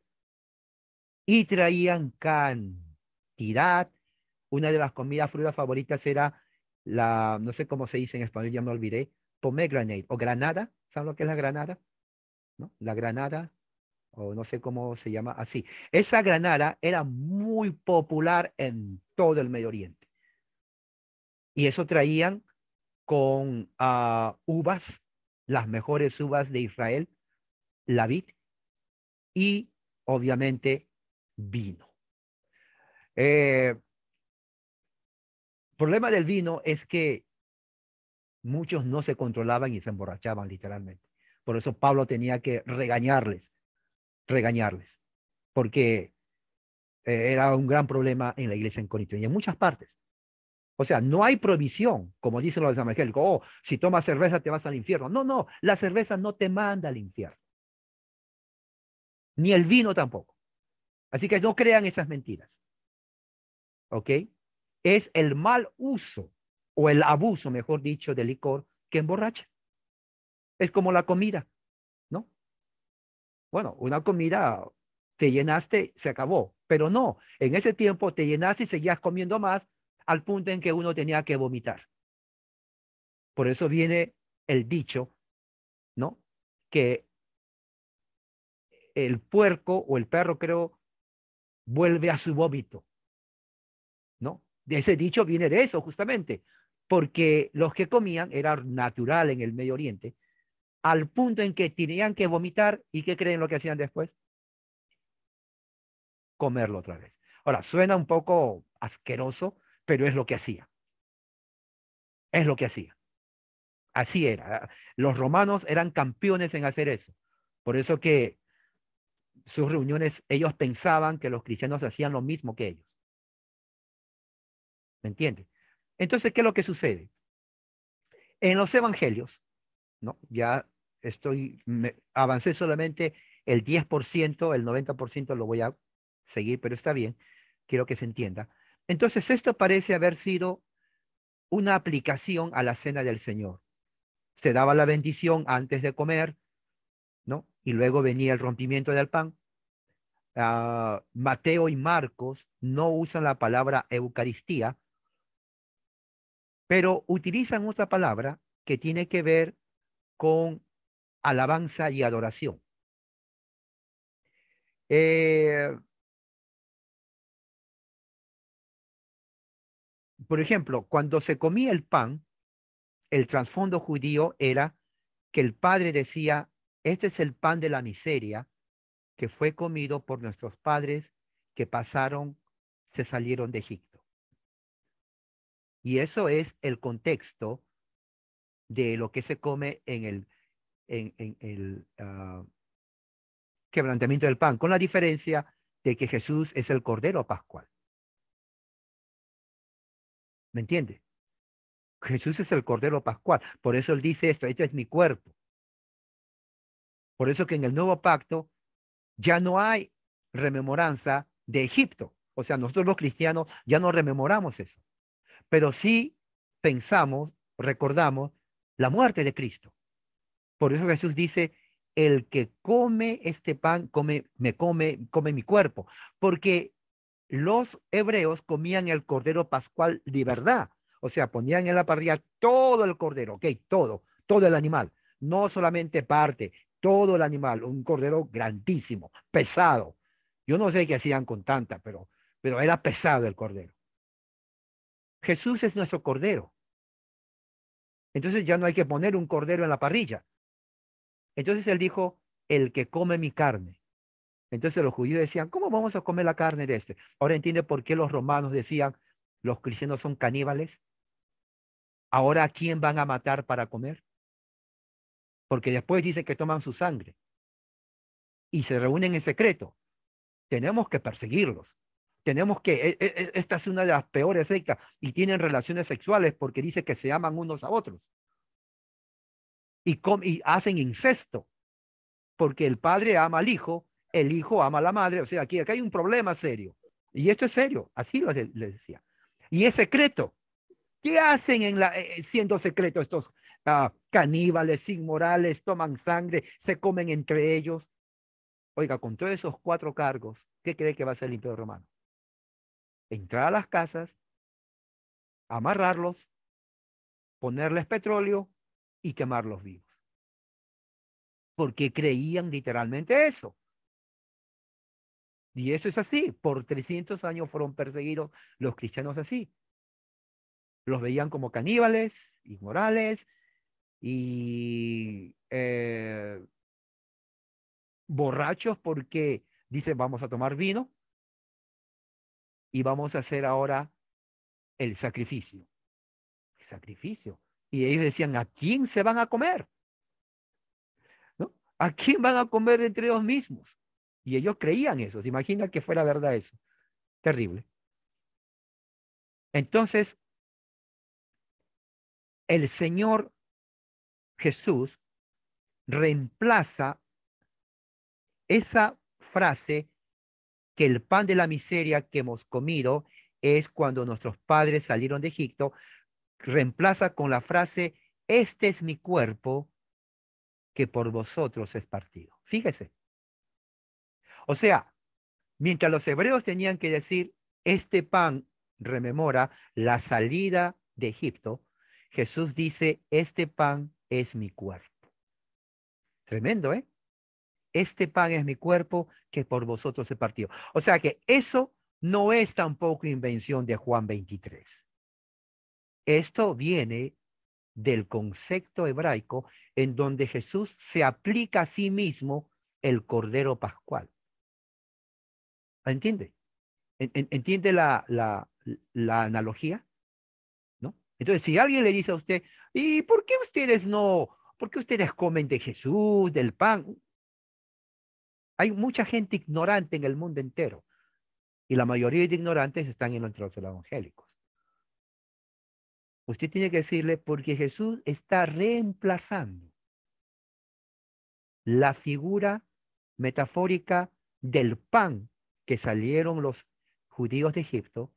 y traían cantidad. Una de las comidas frutas favoritas era la, no sé cómo se dice en español, ya me olvidé, pomegranate o granada. ¿Saben lo que es la granada? ¿No? La granada, o no sé cómo se llama así. Esa granada era muy popular en todo el Medio Oriente. Y eso traían con ah, uvas, las mejores uvas de Israel, la vid y obviamente vino. el eh, problema del vino es que muchos no se controlaban y se emborrachaban literalmente. Por eso Pablo tenía que regañarles, regañarles, porque eh, era un gran problema en la iglesia en Corinto y en muchas partes. O sea, no hay prohibición, como dicen los evangélicos, oh, si tomas cerveza te vas al infierno. No, no, la cerveza no te manda al infierno ni el vino tampoco. Así que no crean esas mentiras. ¿Ok? Es el mal uso o el abuso, mejor dicho, del licor que emborracha. Es como la comida, ¿no? Bueno, una comida te llenaste, se acabó, pero no, en ese tiempo te llenaste y seguías comiendo más al punto en que uno tenía que vomitar. Por eso viene el dicho, ¿no? Que el puerco o el perro, creo, vuelve a su vómito. ¿No? De Ese dicho viene de eso, justamente, porque los que comían era natural en el Medio Oriente, al punto en que tenían que vomitar y ¿qué creen lo que hacían después? Comerlo otra vez. Ahora, suena un poco asqueroso, pero es lo que hacía. Es lo que hacía. Así era. Los romanos eran campeones en hacer eso. Por eso que sus reuniones ellos pensaban que los cristianos hacían lo mismo que ellos. ¿Me entiendes? Entonces, ¿qué es lo que sucede? En los evangelios, ¿no? Ya estoy, avancé solamente el 10%, el 90% lo voy a seguir, pero está bien, quiero que se entienda. Entonces, esto parece haber sido una aplicación a la cena del Señor. Se daba la bendición antes de comer, y luego venía el rompimiento del pan. Ah, Mateo y Marcos no usan la palabra Eucaristía, pero utilizan otra palabra que tiene que ver con alabanza y adoración. Eh, por ejemplo, cuando se comía el pan, el trasfondo judío era que el padre decía, este es el pan de la miseria que fue comido por nuestros padres que pasaron, se salieron de Egipto. Y eso es el contexto de lo que se come en el, ah, quebrantamiento del pan, con la diferencia de que Jesús es el Cordero Pascual. ¿Me entiende? Jesús es el Cordero Pascual. Por eso él dice esto, esto es mi cuerpo. Por eso que en el nuevo pacto ya no hay rememoranza de Egipto. O sea, nosotros los cristianos ya no rememoramos eso. Pero sí pensamos, recordamos la muerte de Cristo. Por eso Jesús dice, el que come este pan, come, me come, come mi cuerpo. Porque los hebreos comían el cordero pascual de verdad. O sea, ponían en la parrilla todo el cordero, ok, todo, todo el animal. No solamente parte, todo el animal, un cordero grandísimo, pesado. Yo no sé qué hacían con tanta, pero, pero era pesado el cordero. Jesús es nuestro cordero. Entonces ya no hay que poner un cordero en la parrilla. Entonces él dijo, el que come mi carne. Entonces los judíos decían, ¿cómo vamos a comer la carne de este? Ahora entiende por qué los romanos decían, los cristianos son caníbales. Ahora, quién van a matar para comer? porque después dice que toman su sangre y se reúnen en secreto. Tenemos que perseguirlos. Tenemos que, e, e, e, esta es una de las peores sectas y tienen relaciones sexuales porque dice que se aman unos a otros. Y, y hacen incesto porque el padre ama al hijo, el hijo ama a la madre. O sea, aquí, aquí hay un problema serio. Y esto es serio, así lo le decía. Y es secreto. ¿Qué hacen en la, eh, siendo secreto estos, caníbales, inmorales, toman sangre, se comen entre ellos. Oiga, con todos esos cuatro cargos, ¿qué cree que va a hacer el imperio romano? Entrar a las casas, amarrarlos, ponerles petróleo y quemarlos vivos. Porque creían literalmente eso. Y eso es así. Por 300 años fueron perseguidos los cristianos así. Los veían como caníbales, inmorales, y eh, borrachos porque dicen vamos a tomar vino y vamos a hacer ahora el sacrificio. El sacrificio. Y ellos decían, ¿a quién se van a comer? ¿No? ¿A quién van a comer entre ellos mismos? Y ellos creían eso. ¿Se imagina que fuera verdad eso? Terrible. Entonces, el Señor Jesús reemplaza esa frase que el pan de la miseria que hemos comido es cuando nuestros padres salieron de Egipto, reemplaza con la frase, este es mi cuerpo que por vosotros es partido. Fíjese. O sea, mientras los hebreos tenían que decir, este pan rememora la salida de Egipto, Jesús dice, este pan es mi cuerpo. Tremendo, ¿eh? Este pan es mi cuerpo que por vosotros se partió. O sea que eso no es tampoco invención de Juan 23. Esto viene del concepto hebraico en donde Jesús se aplica a sí mismo el Cordero Pascual. ¿Entiende? ¿Entiende la, la, la analogía? Entonces, si alguien le dice a usted, ¿y por qué ustedes no, por qué ustedes comen de Jesús, del pan? Hay mucha gente ignorante en el mundo entero. Y la mayoría de ignorantes están en los los evangélicos. Usted tiene que decirle, porque Jesús está reemplazando la figura metafórica del pan que salieron los judíos de Egipto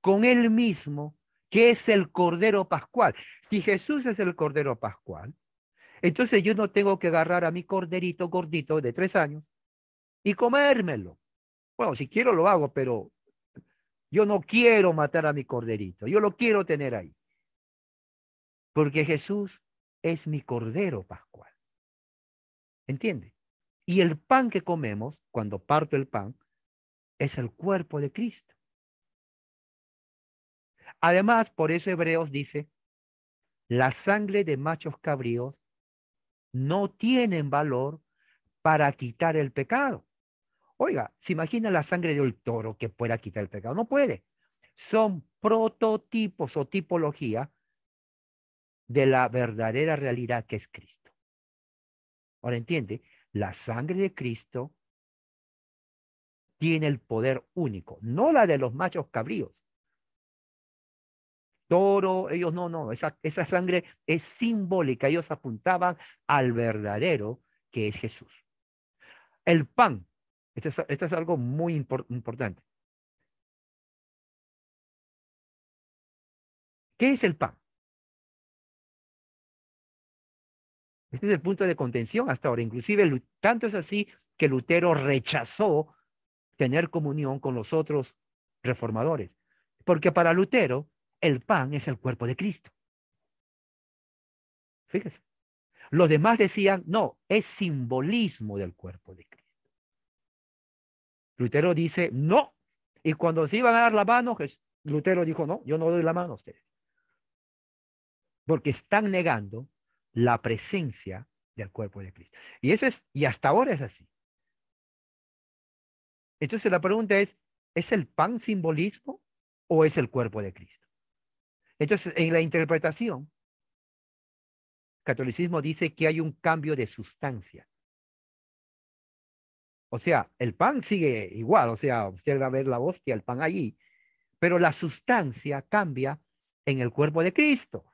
con él mismo ¿Qué es el Cordero Pascual. Si Jesús es el Cordero Pascual, entonces yo no tengo que agarrar a mi corderito gordito de tres años y comérmelo. Bueno, si quiero lo hago, pero yo no quiero matar a mi corderito, yo lo quiero tener ahí. Porque Jesús es mi cordero pascual. ¿Entiende? Y el pan que comemos, cuando parto el pan, es el cuerpo de Cristo. Además, por eso Hebreos dice, la sangre de machos cabríos no tienen valor para quitar el pecado. Oiga, ¿se imagina la sangre de un toro que pueda quitar el pecado? No puede. Son prototipos o tipología de la verdadera realidad que es Cristo. Ahora entiende, la sangre de Cristo tiene el poder único, no la de los machos cabríos, toro, ellos no, no, esa, sangre es simbólica, ellos apuntaban al verdadero que es Jesús. El pan, esto es, algo muy importante. ¿Qué es el pan? Este es el punto de contención hasta ahora. Inclusive, tanto es así que Lutero rechazó tener comunión con los otros reformadores. Porque para Lutero, el pan es el cuerpo de Cristo. Fíjese. Los demás decían, no, es simbolismo del cuerpo de Cristo. Lutero dice, no. Y cuando se iban a dar la mano, Lutero dijo, no, yo no doy la mano a ustedes. Porque están negando la presencia del cuerpo de Cristo. Y, ese es, y hasta ahora es así. Entonces la pregunta es, ¿es el pan simbolismo o es el cuerpo de Cristo? Entonces, en la interpretación, catolicismo dice que hay un cambio de sustancia. O sea, el pan sigue igual, o sea, usted va a ver la hostia, el pan allí, pero la sustancia cambia en el cuerpo de Cristo.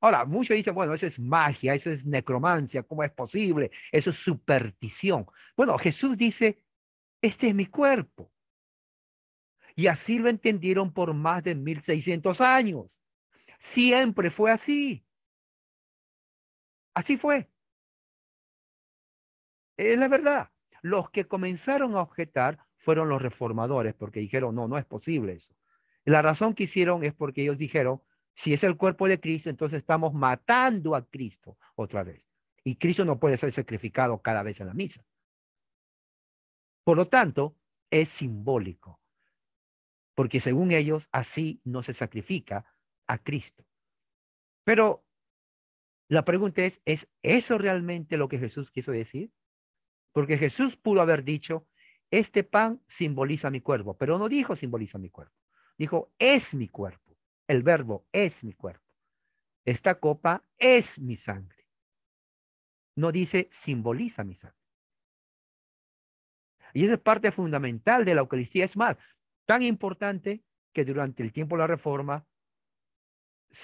Ahora, muchos dicen, bueno, eso es magia, eso es necromancia, ¿cómo es posible? Eso es superstición. Bueno, Jesús dice, este es mi cuerpo. Y así lo entendieron por más de 1600 años. Siempre fue así. Así fue. Es la verdad. Los que comenzaron a objetar fueron los reformadores porque dijeron, no, no es posible eso. La razón que hicieron es porque ellos dijeron, si es el cuerpo de Cristo, entonces estamos matando a Cristo otra vez. Y Cristo no puede ser sacrificado cada vez en la misa. Por lo tanto, es simbólico, porque según ellos así no se sacrifica a Cristo. Pero la pregunta es, ¿es eso realmente lo que Jesús quiso decir? Porque Jesús pudo haber dicho, este pan simboliza mi cuerpo, pero no dijo simboliza mi cuerpo, dijo es mi cuerpo, el verbo es mi cuerpo, esta copa es mi sangre, no dice simboliza mi sangre. Y esa es parte fundamental de la Eucaristía, es más, tan importante que durante el tiempo de la Reforma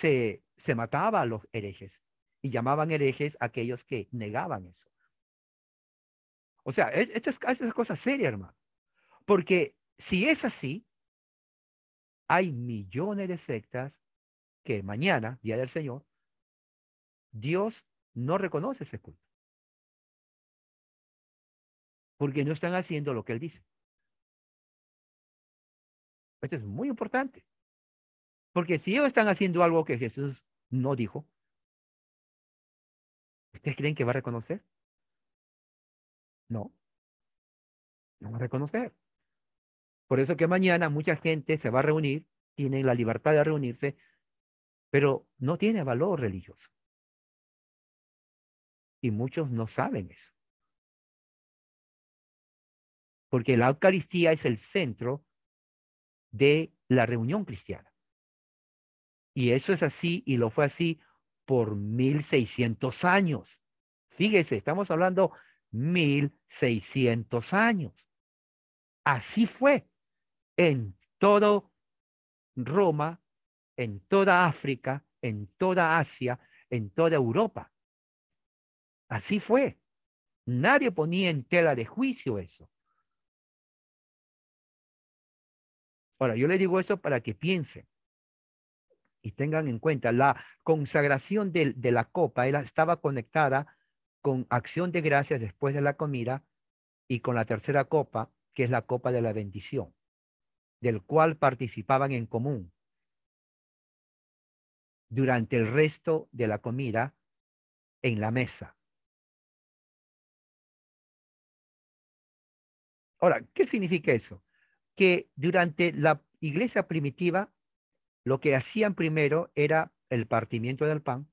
se, se mataba a los herejes y llamaban herejes a aquellos que negaban eso. O sea, e, es, esta cosa seria, hermano. Porque si es así, hay millones de sectas que mañana, Día del Señor, Dios no reconoce ese culto. Porque no están haciendo lo que Él dice. Esto es muy importante. Porque si ellos están haciendo algo que Jesús no dijo, ¿ustedes creen que va a reconocer? No. No va a reconocer. Por eso que mañana mucha gente se va a reunir, tienen la libertad de reunirse, pero no tiene valor religioso. Y muchos no saben eso. Porque la Eucaristía es el centro de la reunión cristiana. Y eso es así y lo fue así por 1600 años. Fíjese, estamos hablando 1600 años. Así fue en todo Roma, en toda África, en toda Asia, en toda Europa. Así fue. Nadie ponía en tela de juicio eso. Ahora, yo le digo esto para que piensen. Y tengan en cuenta, la consagración de, la copa estaba conectada con acción de gracias después de la comida y con la tercera copa, que es la copa de la bendición, del cual participaban en común durante el resto de la comida en la mesa. Ahora, ¿qué significa eso? Que durante la iglesia primitiva lo que hacían primero era el partimiento del pan,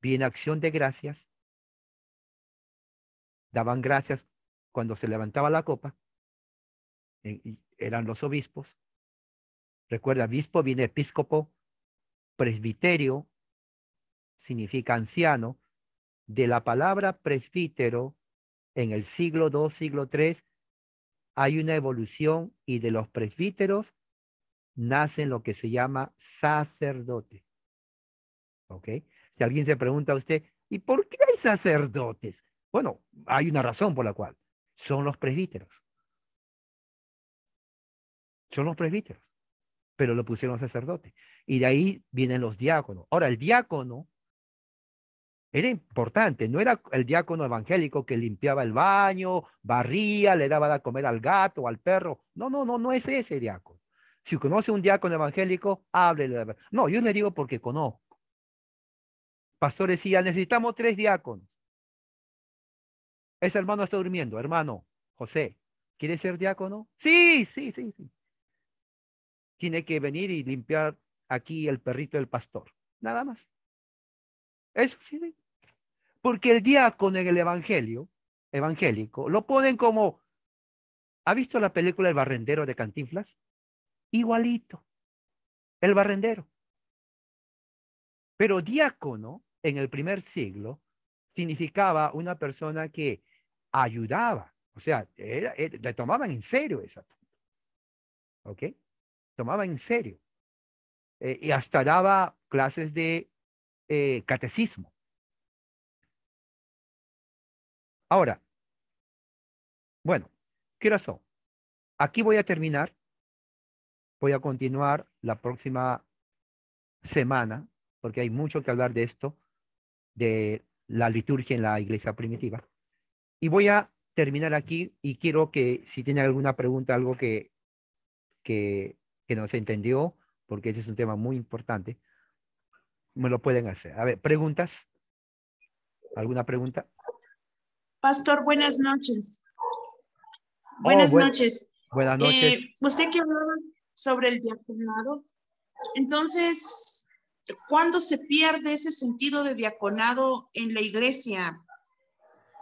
bien acción de gracias, daban gracias cuando se levantaba la copa, eran los obispos. Recuerda, obispo viene episcopo, presbiterio significa anciano, de la palabra presbítero en el siglo II, siglo III, hay una evolución y de los presbíteros nacen lo que se llama sacerdote. ¿Ok? Si alguien se pregunta a usted, ¿y por qué hay sacerdotes? Bueno, hay una razón por la cual. Son los presbíteros. Son los presbíteros. Pero lo pusieron sacerdote. Y de ahí vienen los diáconos. Ahora, el diácono era importante, no era el diácono evangélico que limpiaba el baño, barría, le daba de comer al gato, al perro. No, no, no, no es ese diácono. Si conoce un diácono evangélico, háblele verdad. No, yo le digo porque conozco. Pastor decía, necesitamos tres diáconos. Ese hermano está durmiendo, hermano José. ¿Quiere ser diácono? Sí, sí, sí, sí. Tiene que venir y limpiar aquí el perrito del pastor. Nada más. Eso sí. sí. Porque el diácono en el evangelio, evangélico, lo ponen como. ¿Ha visto la película El Barrendero de Cantinflas? igualito, el barrendero. Pero diácono en el primer siglo significaba una persona que ayudaba, o sea, le tomaban en serio esa. ¿Ok? Tomaban en serio. Eh, y hasta daba clases de eh, catecismo. Ahora, bueno, ¿qué razón? Aquí voy a terminar voy a continuar la próxima semana, porque hay mucho que hablar de esto, de la liturgia en la iglesia primitiva. Y voy a terminar aquí y quiero que si tiene alguna pregunta, algo que, que, que no se entendió, porque ese es un tema muy importante, me lo pueden hacer. A ver, preguntas. ¿Alguna pregunta? Pastor, buenas noches. Oh, buenas noches. Buenas eh, noches. usted que hablaba sobre el diaconado. Entonces, ¿cuándo se pierde ese sentido de diaconado en la iglesia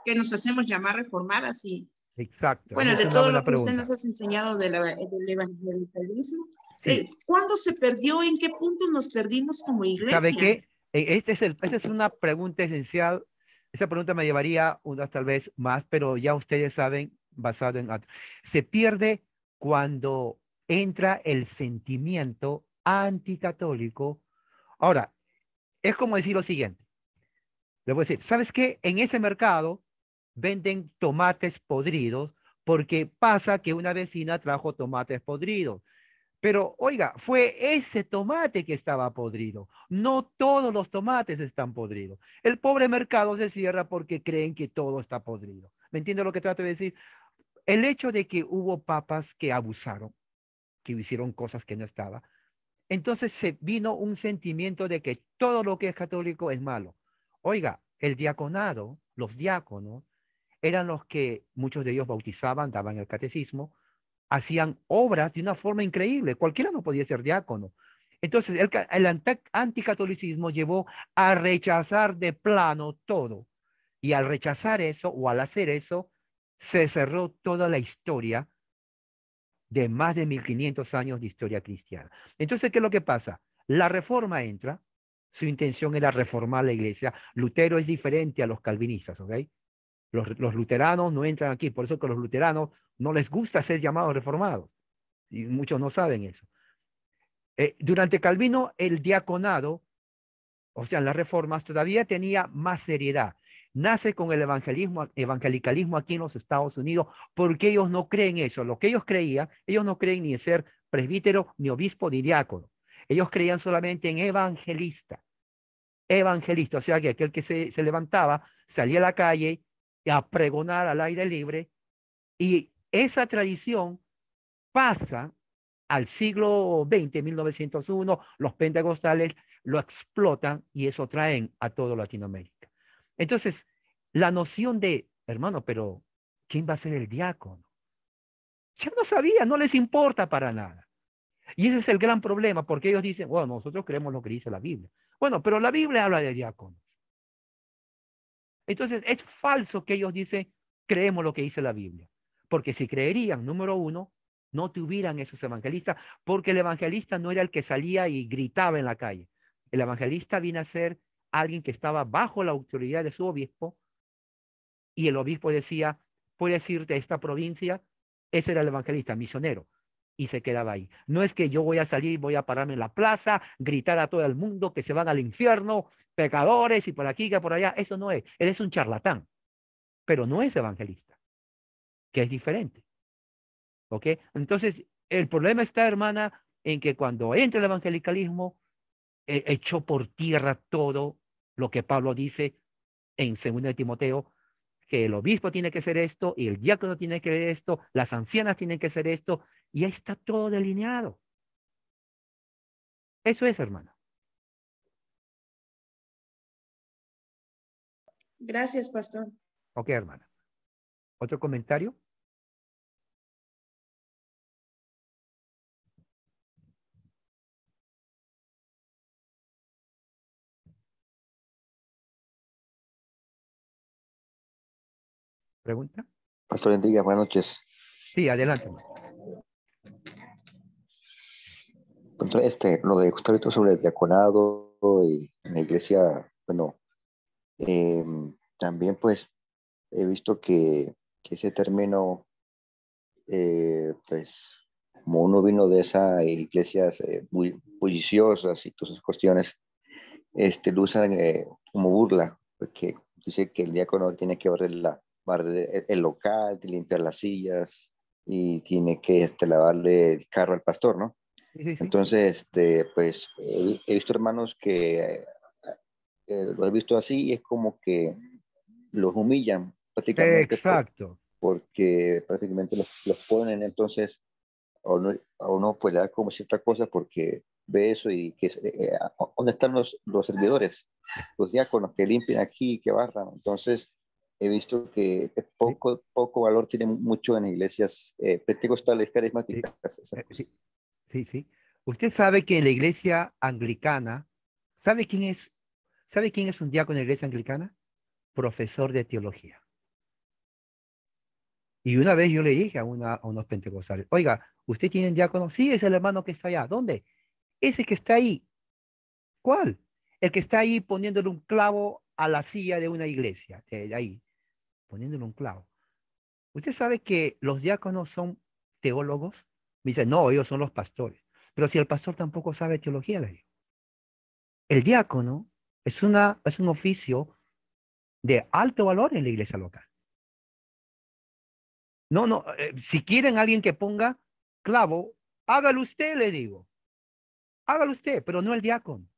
que nos hacemos llamar reformadas? Y, Exacto. Bueno, de todo lo que usted nos ha enseñado del evangelicalismo. Eh, ¿Cuándo se perdió? ¿En qué punto nos perdimos como iglesia? ¿Sabe qué? E, este es esta es una pregunta esencial. Esa pregunta me llevaría unas tal vez más, pero ya ustedes saben, basado en... Se pierde cuando entra el sentimiento anticatólico. Ahora, es como decir lo siguiente. Le voy a decir, ¿sabes qué? En ese mercado venden tomates podridos porque pasa que una vecina trajo tomates podridos. Pero oiga, fue ese tomate que estaba podrido. No todos los tomates están podridos. El pobre mercado se cierra porque creen que todo está podrido. ¿Me entiende lo que trato de decir? El hecho de que hubo papas que abusaron, que hicieron cosas que no estaba. Entonces se vino un sentimiento de que todo lo que es católico es malo. Oiga, el diaconado, los diáconos, eran los que muchos de ellos bautizaban, daban el catecismo, hacían obras de una forma increíble. Cualquiera no podía ser diácono. Entonces, el, el, anticatolicismo llevó a rechazar de plano todo. Y al rechazar eso o al hacer eso, se cerró toda la historia de más de 1500 años de historia cristiana. Entonces, ¿qué es lo que pasa? La reforma entra, su intención era reformar la iglesia. Lutero es diferente a los calvinistas, ¿ok? Los, luteranos no entran aquí, por eso que a los luteranos no les gusta ser llamados reformados. Y muchos no saben eso. Eh, durante Calvino, el diaconado, o sea, las reformas, todavía tenía más seriedad nace con el evangelismo, evangelicalismo aquí en los Estados Unidos, porque ellos no creen eso. Lo que ellos creían, ellos no creen ni en ser presbítero, ni obispo, ni diácono. Ellos creían solamente en evangelista. Evangelista, o sea que aquel que se, levantaba salía a la calle a pregonar al aire libre y esa tradición pasa al siglo XX, 1901, los pentecostales lo explotan y eso traen a toda Latinoamérica. Entonces, la noción de, hermano, pero ¿quién va a ser el diácono? Ya no sabía, no les importa para nada. Y ese es el gran problema, porque ellos dicen, bueno, nosotros creemos lo que dice la Biblia. Bueno, pero la Biblia habla de diáconos. Entonces, es falso que ellos dicen, creemos lo que dice la Biblia. Porque si creerían, número uno, no tuvieran esos evangelistas, porque el evangelista no era el que salía y gritaba en la calle. El evangelista vino a ser alguien que estaba bajo la autoridad de su obispo, y el obispo decía, puedes irte a esta provincia, ese era el evangelista, misionero, y se quedaba ahí. No es que yo voy a salir, voy a pararme en la plaza, gritar a todo el mundo que se van al infierno, pecadores y por aquí, y por allá, eso no es, él es un charlatán, pero no es evangelista, que es diferente. ¿Ok? Entonces, el problema está, hermana, en que cuando entra el evangelicalismo, e-, echó por tierra todo lo que Pablo dice en 2 de Timoteo, que el obispo tiene que ser esto, y el diácono tiene que ser esto, las ancianas tienen que ser esto, y ahí está todo delineado. Eso es, hermano. Gracias, pastor. Ok, hermana. ¿Otro comentario? ¿Pregunta? Pastor bendiga, buenas noches. Sí, adelante. Este, lo de Gustavo sobre el diaconado y la iglesia, bueno, em, también pues he visto que, ese término, eh, pues como uno vino de esas iglesias eh, muy bulliciosas y todas esas cuestiones, este, lo usan eh, como burla, porque dice que el diácono tiene que barrer la, el local, limpiar las sillas y tiene que este, lavarle el carro al pastor, ¿no? Entonces, este, pues eh, he, visto hermanos que eh, eh, lo he visto así y es como que los humillan prácticamente. Exacto. porque prácticamente los, ponen entonces a uno, a uno pues le da como cierta cosa porque ve eso y que dónde están los, los servidores, los diáconos que limpian aquí, que barran. Entonces, he visto que poco, poco valor tiene mucho en iglesias pentecostales eh, carismáticas. Eh, sí, sí, Usted sabe que en la iglesia anglicana, ¿sabe quién es? ¿Sabe quién es un diácono en la iglesia anglicana? Profesor de teología. Y una vez yo le dije a, una, a unos pentecostales, oiga, ¿usted tiene un diácono? Sí, es el hermano que está allá. ¿Dónde? Ese que está ahí. ¿Cuál? El que está ahí poniéndole un clavo a la silla de una iglesia, de eh, ahí, poniéndole un clavo. Usted sabe que los diáconos son teólogos. Me dice, no, ellos son los pastores. Pero si el pastor tampoco sabe teología, le digo. El diácono es, un oficio de alto valor en la iglesia local. No, no, eh, si quieren alguien que ponga clavo, hágalo usted, le digo. Hágalo usted, pero no el diácono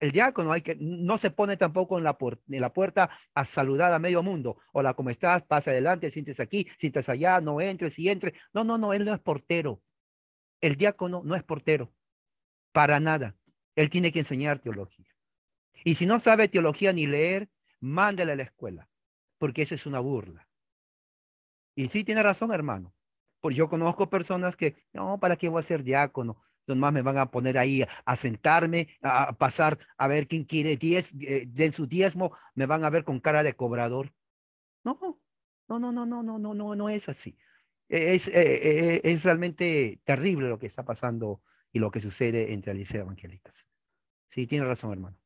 el diácono hay que, no se pone tampoco en la, la puerta a saludar a medio mundo. Hola, ¿cómo estás? Pasa adelante, siéntese aquí, siéntese allá, no entres si entres. No, no, no, él no es portero. El diácono no es portero. Para nada. Él tiene que enseñar teología. Y si no sabe teología ni leer, mándele a la escuela, porque eso es una burla. Y sí tiene razón, hermano. Porque yo conozco personas que, no, ¿para qué voy a ser diácono? nomás me van a poner ahí a sentarme, a pasar a ver quién quiere diez, eh, su diezmo, me van a ver con cara de cobrador. No, no, no, no, no, no, no, no, no es así. E, es, e, e, es realmente terrible lo que está pasando y lo que sucede entre Alicia evangelistas Sí, tiene razón, hermano.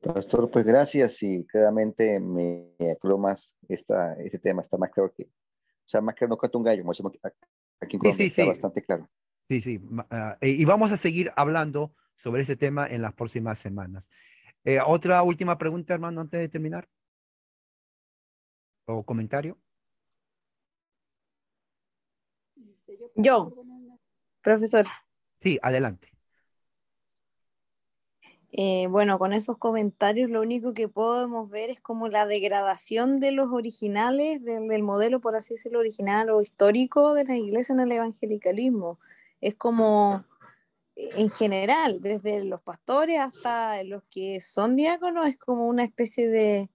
Pastor, pues gracias y claramente me aclomas más este tema, está más claro que, o sea, más que no canta un gallo, aquí en Colombia, bastante claro. Sí, sí. Ah, eh, y vamos a seguir hablando sobre ese tema en las próximas semanas. Eh, otra última pregunta, hermano, antes de terminar. ¿O comentario? Yo, profesor. Sí, adelante. Eh, bueno, con esos comentarios lo único que podemos ver es como la degradación de los originales, del, modelo, por así decirlo, original o histórico de la iglesia en el evangelicalismo. Es como eh, en general, desde los pastores hasta los que son diáconos, es como una especie de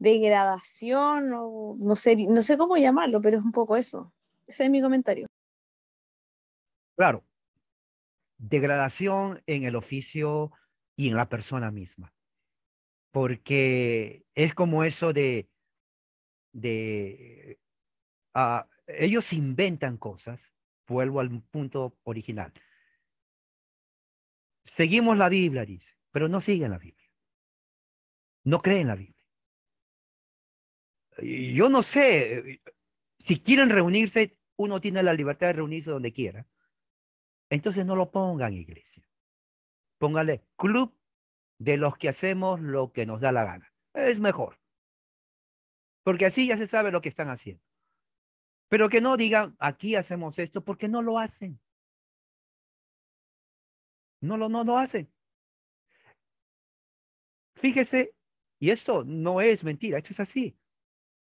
degradación, o no sé, no sé cómo llamarlo, pero es un poco eso. Ese es mi comentario. Claro. Degradación en el oficio y en la persona misma. Porque es como eso de, de ah, ellos inventan cosas, vuelvo al punto original. Seguimos la Biblia, dice, pero no siguen la Biblia. No creen la Biblia. Yo no sé, si quieren reunirse, uno tiene la libertad de reunirse donde quiera. Entonces no lo pongan, iglesia póngale club de los que hacemos lo que nos da la gana. Es mejor. Porque así ya se sabe lo que están haciendo. Pero que no digan, aquí hacemos esto, porque no lo hacen. No lo, no lo hacen. Fíjese, y eso no es mentira, esto es así.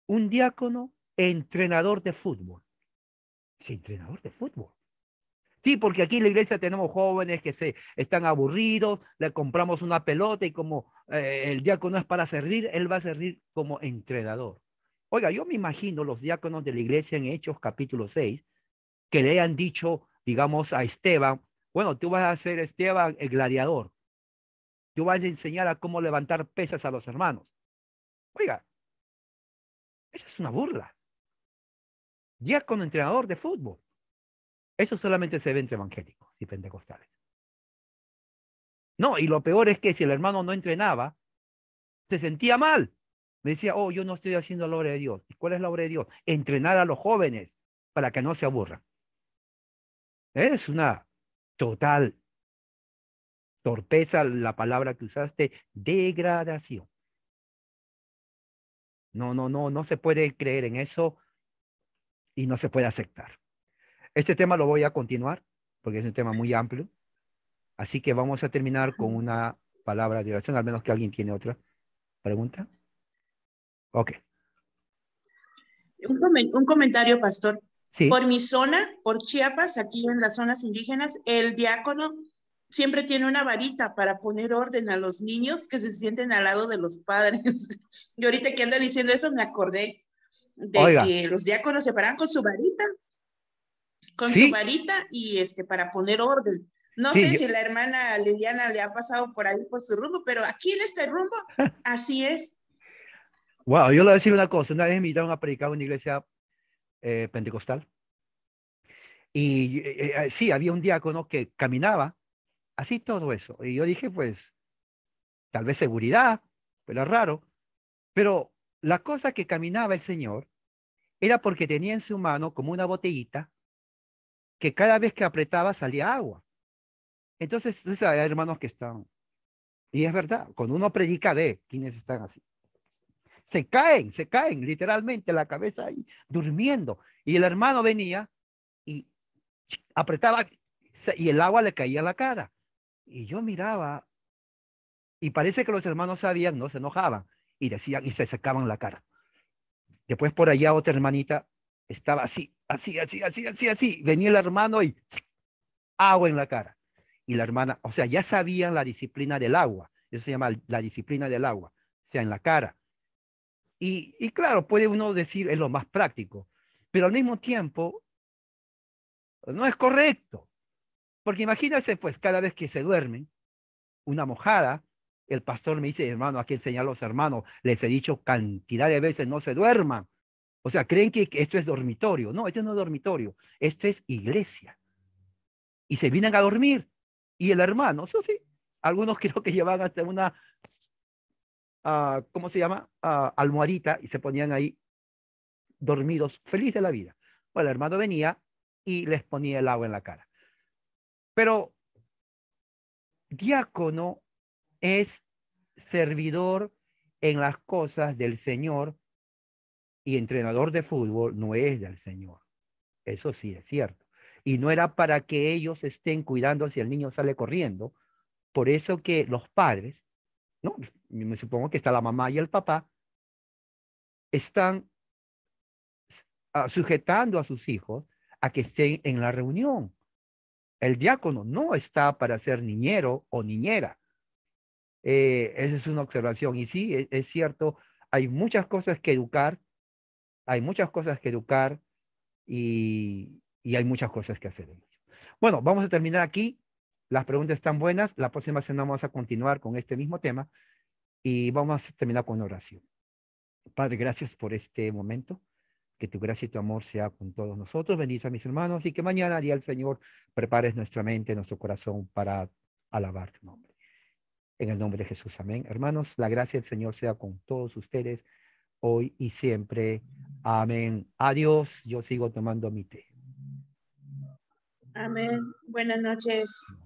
Un diácono entrenador de fútbol. Es entrenador de fútbol. Sí, porque aquí en la iglesia tenemos jóvenes que se están aburridos, le compramos una pelota y como eh, el diácono es para servir, él va a servir como entrenador. Oiga, yo me imagino los diáconos de la iglesia en Hechos capítulo 6, que le han dicho, digamos, a Esteban, bueno, tú vas a ser Esteban el gladiador. Tú vas a enseñar a cómo levantar pesas a los hermanos. Oiga, esa es una burla. Diácono entrenador de fútbol. Eso solamente se ve entre evangélicos y pentecostales. No, y lo peor es que si el hermano no entrenaba, se sentía mal. Me decía, oh, yo no estoy haciendo la obra de Dios. ¿Y cuál es la obra de Dios? Entrenar a los jóvenes para que no se aburran. Es una total torpeza la palabra que usaste, degradación. No, no, no, no se puede creer en eso y no se puede aceptar. Este tema lo voy a continuar porque es un tema muy amplio. Así que vamos a terminar con una palabra de oración, al menos que alguien tiene otra pregunta. Ok. Un, comentario, pastor. Por mi zona, por Chiapas, aquí en las zonas indígenas, el diácono siempre tiene una varita para poner orden a los niños que se sienten al lado de los padres. [LAUGHS] Y ahorita que anda diciendo eso, me acordé de que los diáconos se paran con su varita con su varita y este, para poner orden. No sé si la hermana Liliana le ha pasado por ahí por su rumbo, pero aquí en este rumbo, [LAUGHS] así es. Wow, yo le voy a decir una cosa. Una vez me invitaron a predicar en una iglesia eh, pentecostal. Y eh, eh, sí, había un diácono que caminaba, así todo eso. Y yo dije, pues, tal vez seguridad, pero es raro. Pero la cosa que caminaba el Señor era porque tenía en su mano como una botellita que cada vez que apretaba salía agua. Entonces, pues, hay hermanos que están. Y es verdad, cuando uno predica de quienes están así. Se caen, se caen literalmente la cabeza ahí, durmiendo. Y el hermano venía y apretaba y el agua le caía a la cara. Y yo miraba y parece que los hermanos sabían, no se enojaban y decían y se secaban la cara. Después por allá otra hermanita estaba así así, así, así, así, así. Venía el hermano y agua en la cara. Y la hermana, o sea, ya sabían la disciplina del agua. Eso se llama la disciplina del agua, o sea, en la cara. Y, y claro, puede uno decir, es lo más práctico, pero al mismo tiempo, no es correcto. Porque imagínense, pues, cada vez que se duermen, una mojada, el pastor me dice, hermano, aquí enseñar a los hermanos, les he dicho cantidad de veces, no se duerman. O sea, creen que esto es dormitorio. No, esto no es dormitorio, esto es iglesia. Y se vienen a dormir. Y el hermano, eso sí, algunos [LAUGHS] creo que llevaban hasta una, ah, ¿cómo se llama? Ah, almohadita y se ponían ahí dormidos, feliz de la vida. Bueno, el hermano venía y les ponía el agua en la cara. Pero diácono es servidor en las cosas del Señor y entrenador de fútbol no es del Señor. Eso sí es cierto. Y no era para que ellos estén cuidando si el niño sale corriendo. Por eso que los padres, ¿no? me supongo que está la mamá y el papá, están sujetando a sus hijos a que estén en la reunión. El diácono no está para ser niñero o niñera. Eh, esa es una observación. Y sí, e, es cierto, hay muchas cosas que educar hay muchas cosas que educar y, hay muchas cosas que hacer. Bueno, vamos a terminar aquí. Las preguntas están buenas. La próxima semana vamos a continuar con este mismo tema y vamos a terminar con oración. Padre, gracias por este momento. Que tu gracia y tu amor sea con todos nosotros. Bendice a mis hermanos y que mañana, día el Señor, prepares nuestra mente, nuestro corazón para alabar tu nombre. En el nombre de Jesús. Amén. Hermanos, la gracia del Señor sea con todos ustedes hoy y siempre. Amén. Adiós. Yo sigo tomando mi té. Amén. Buenas noches.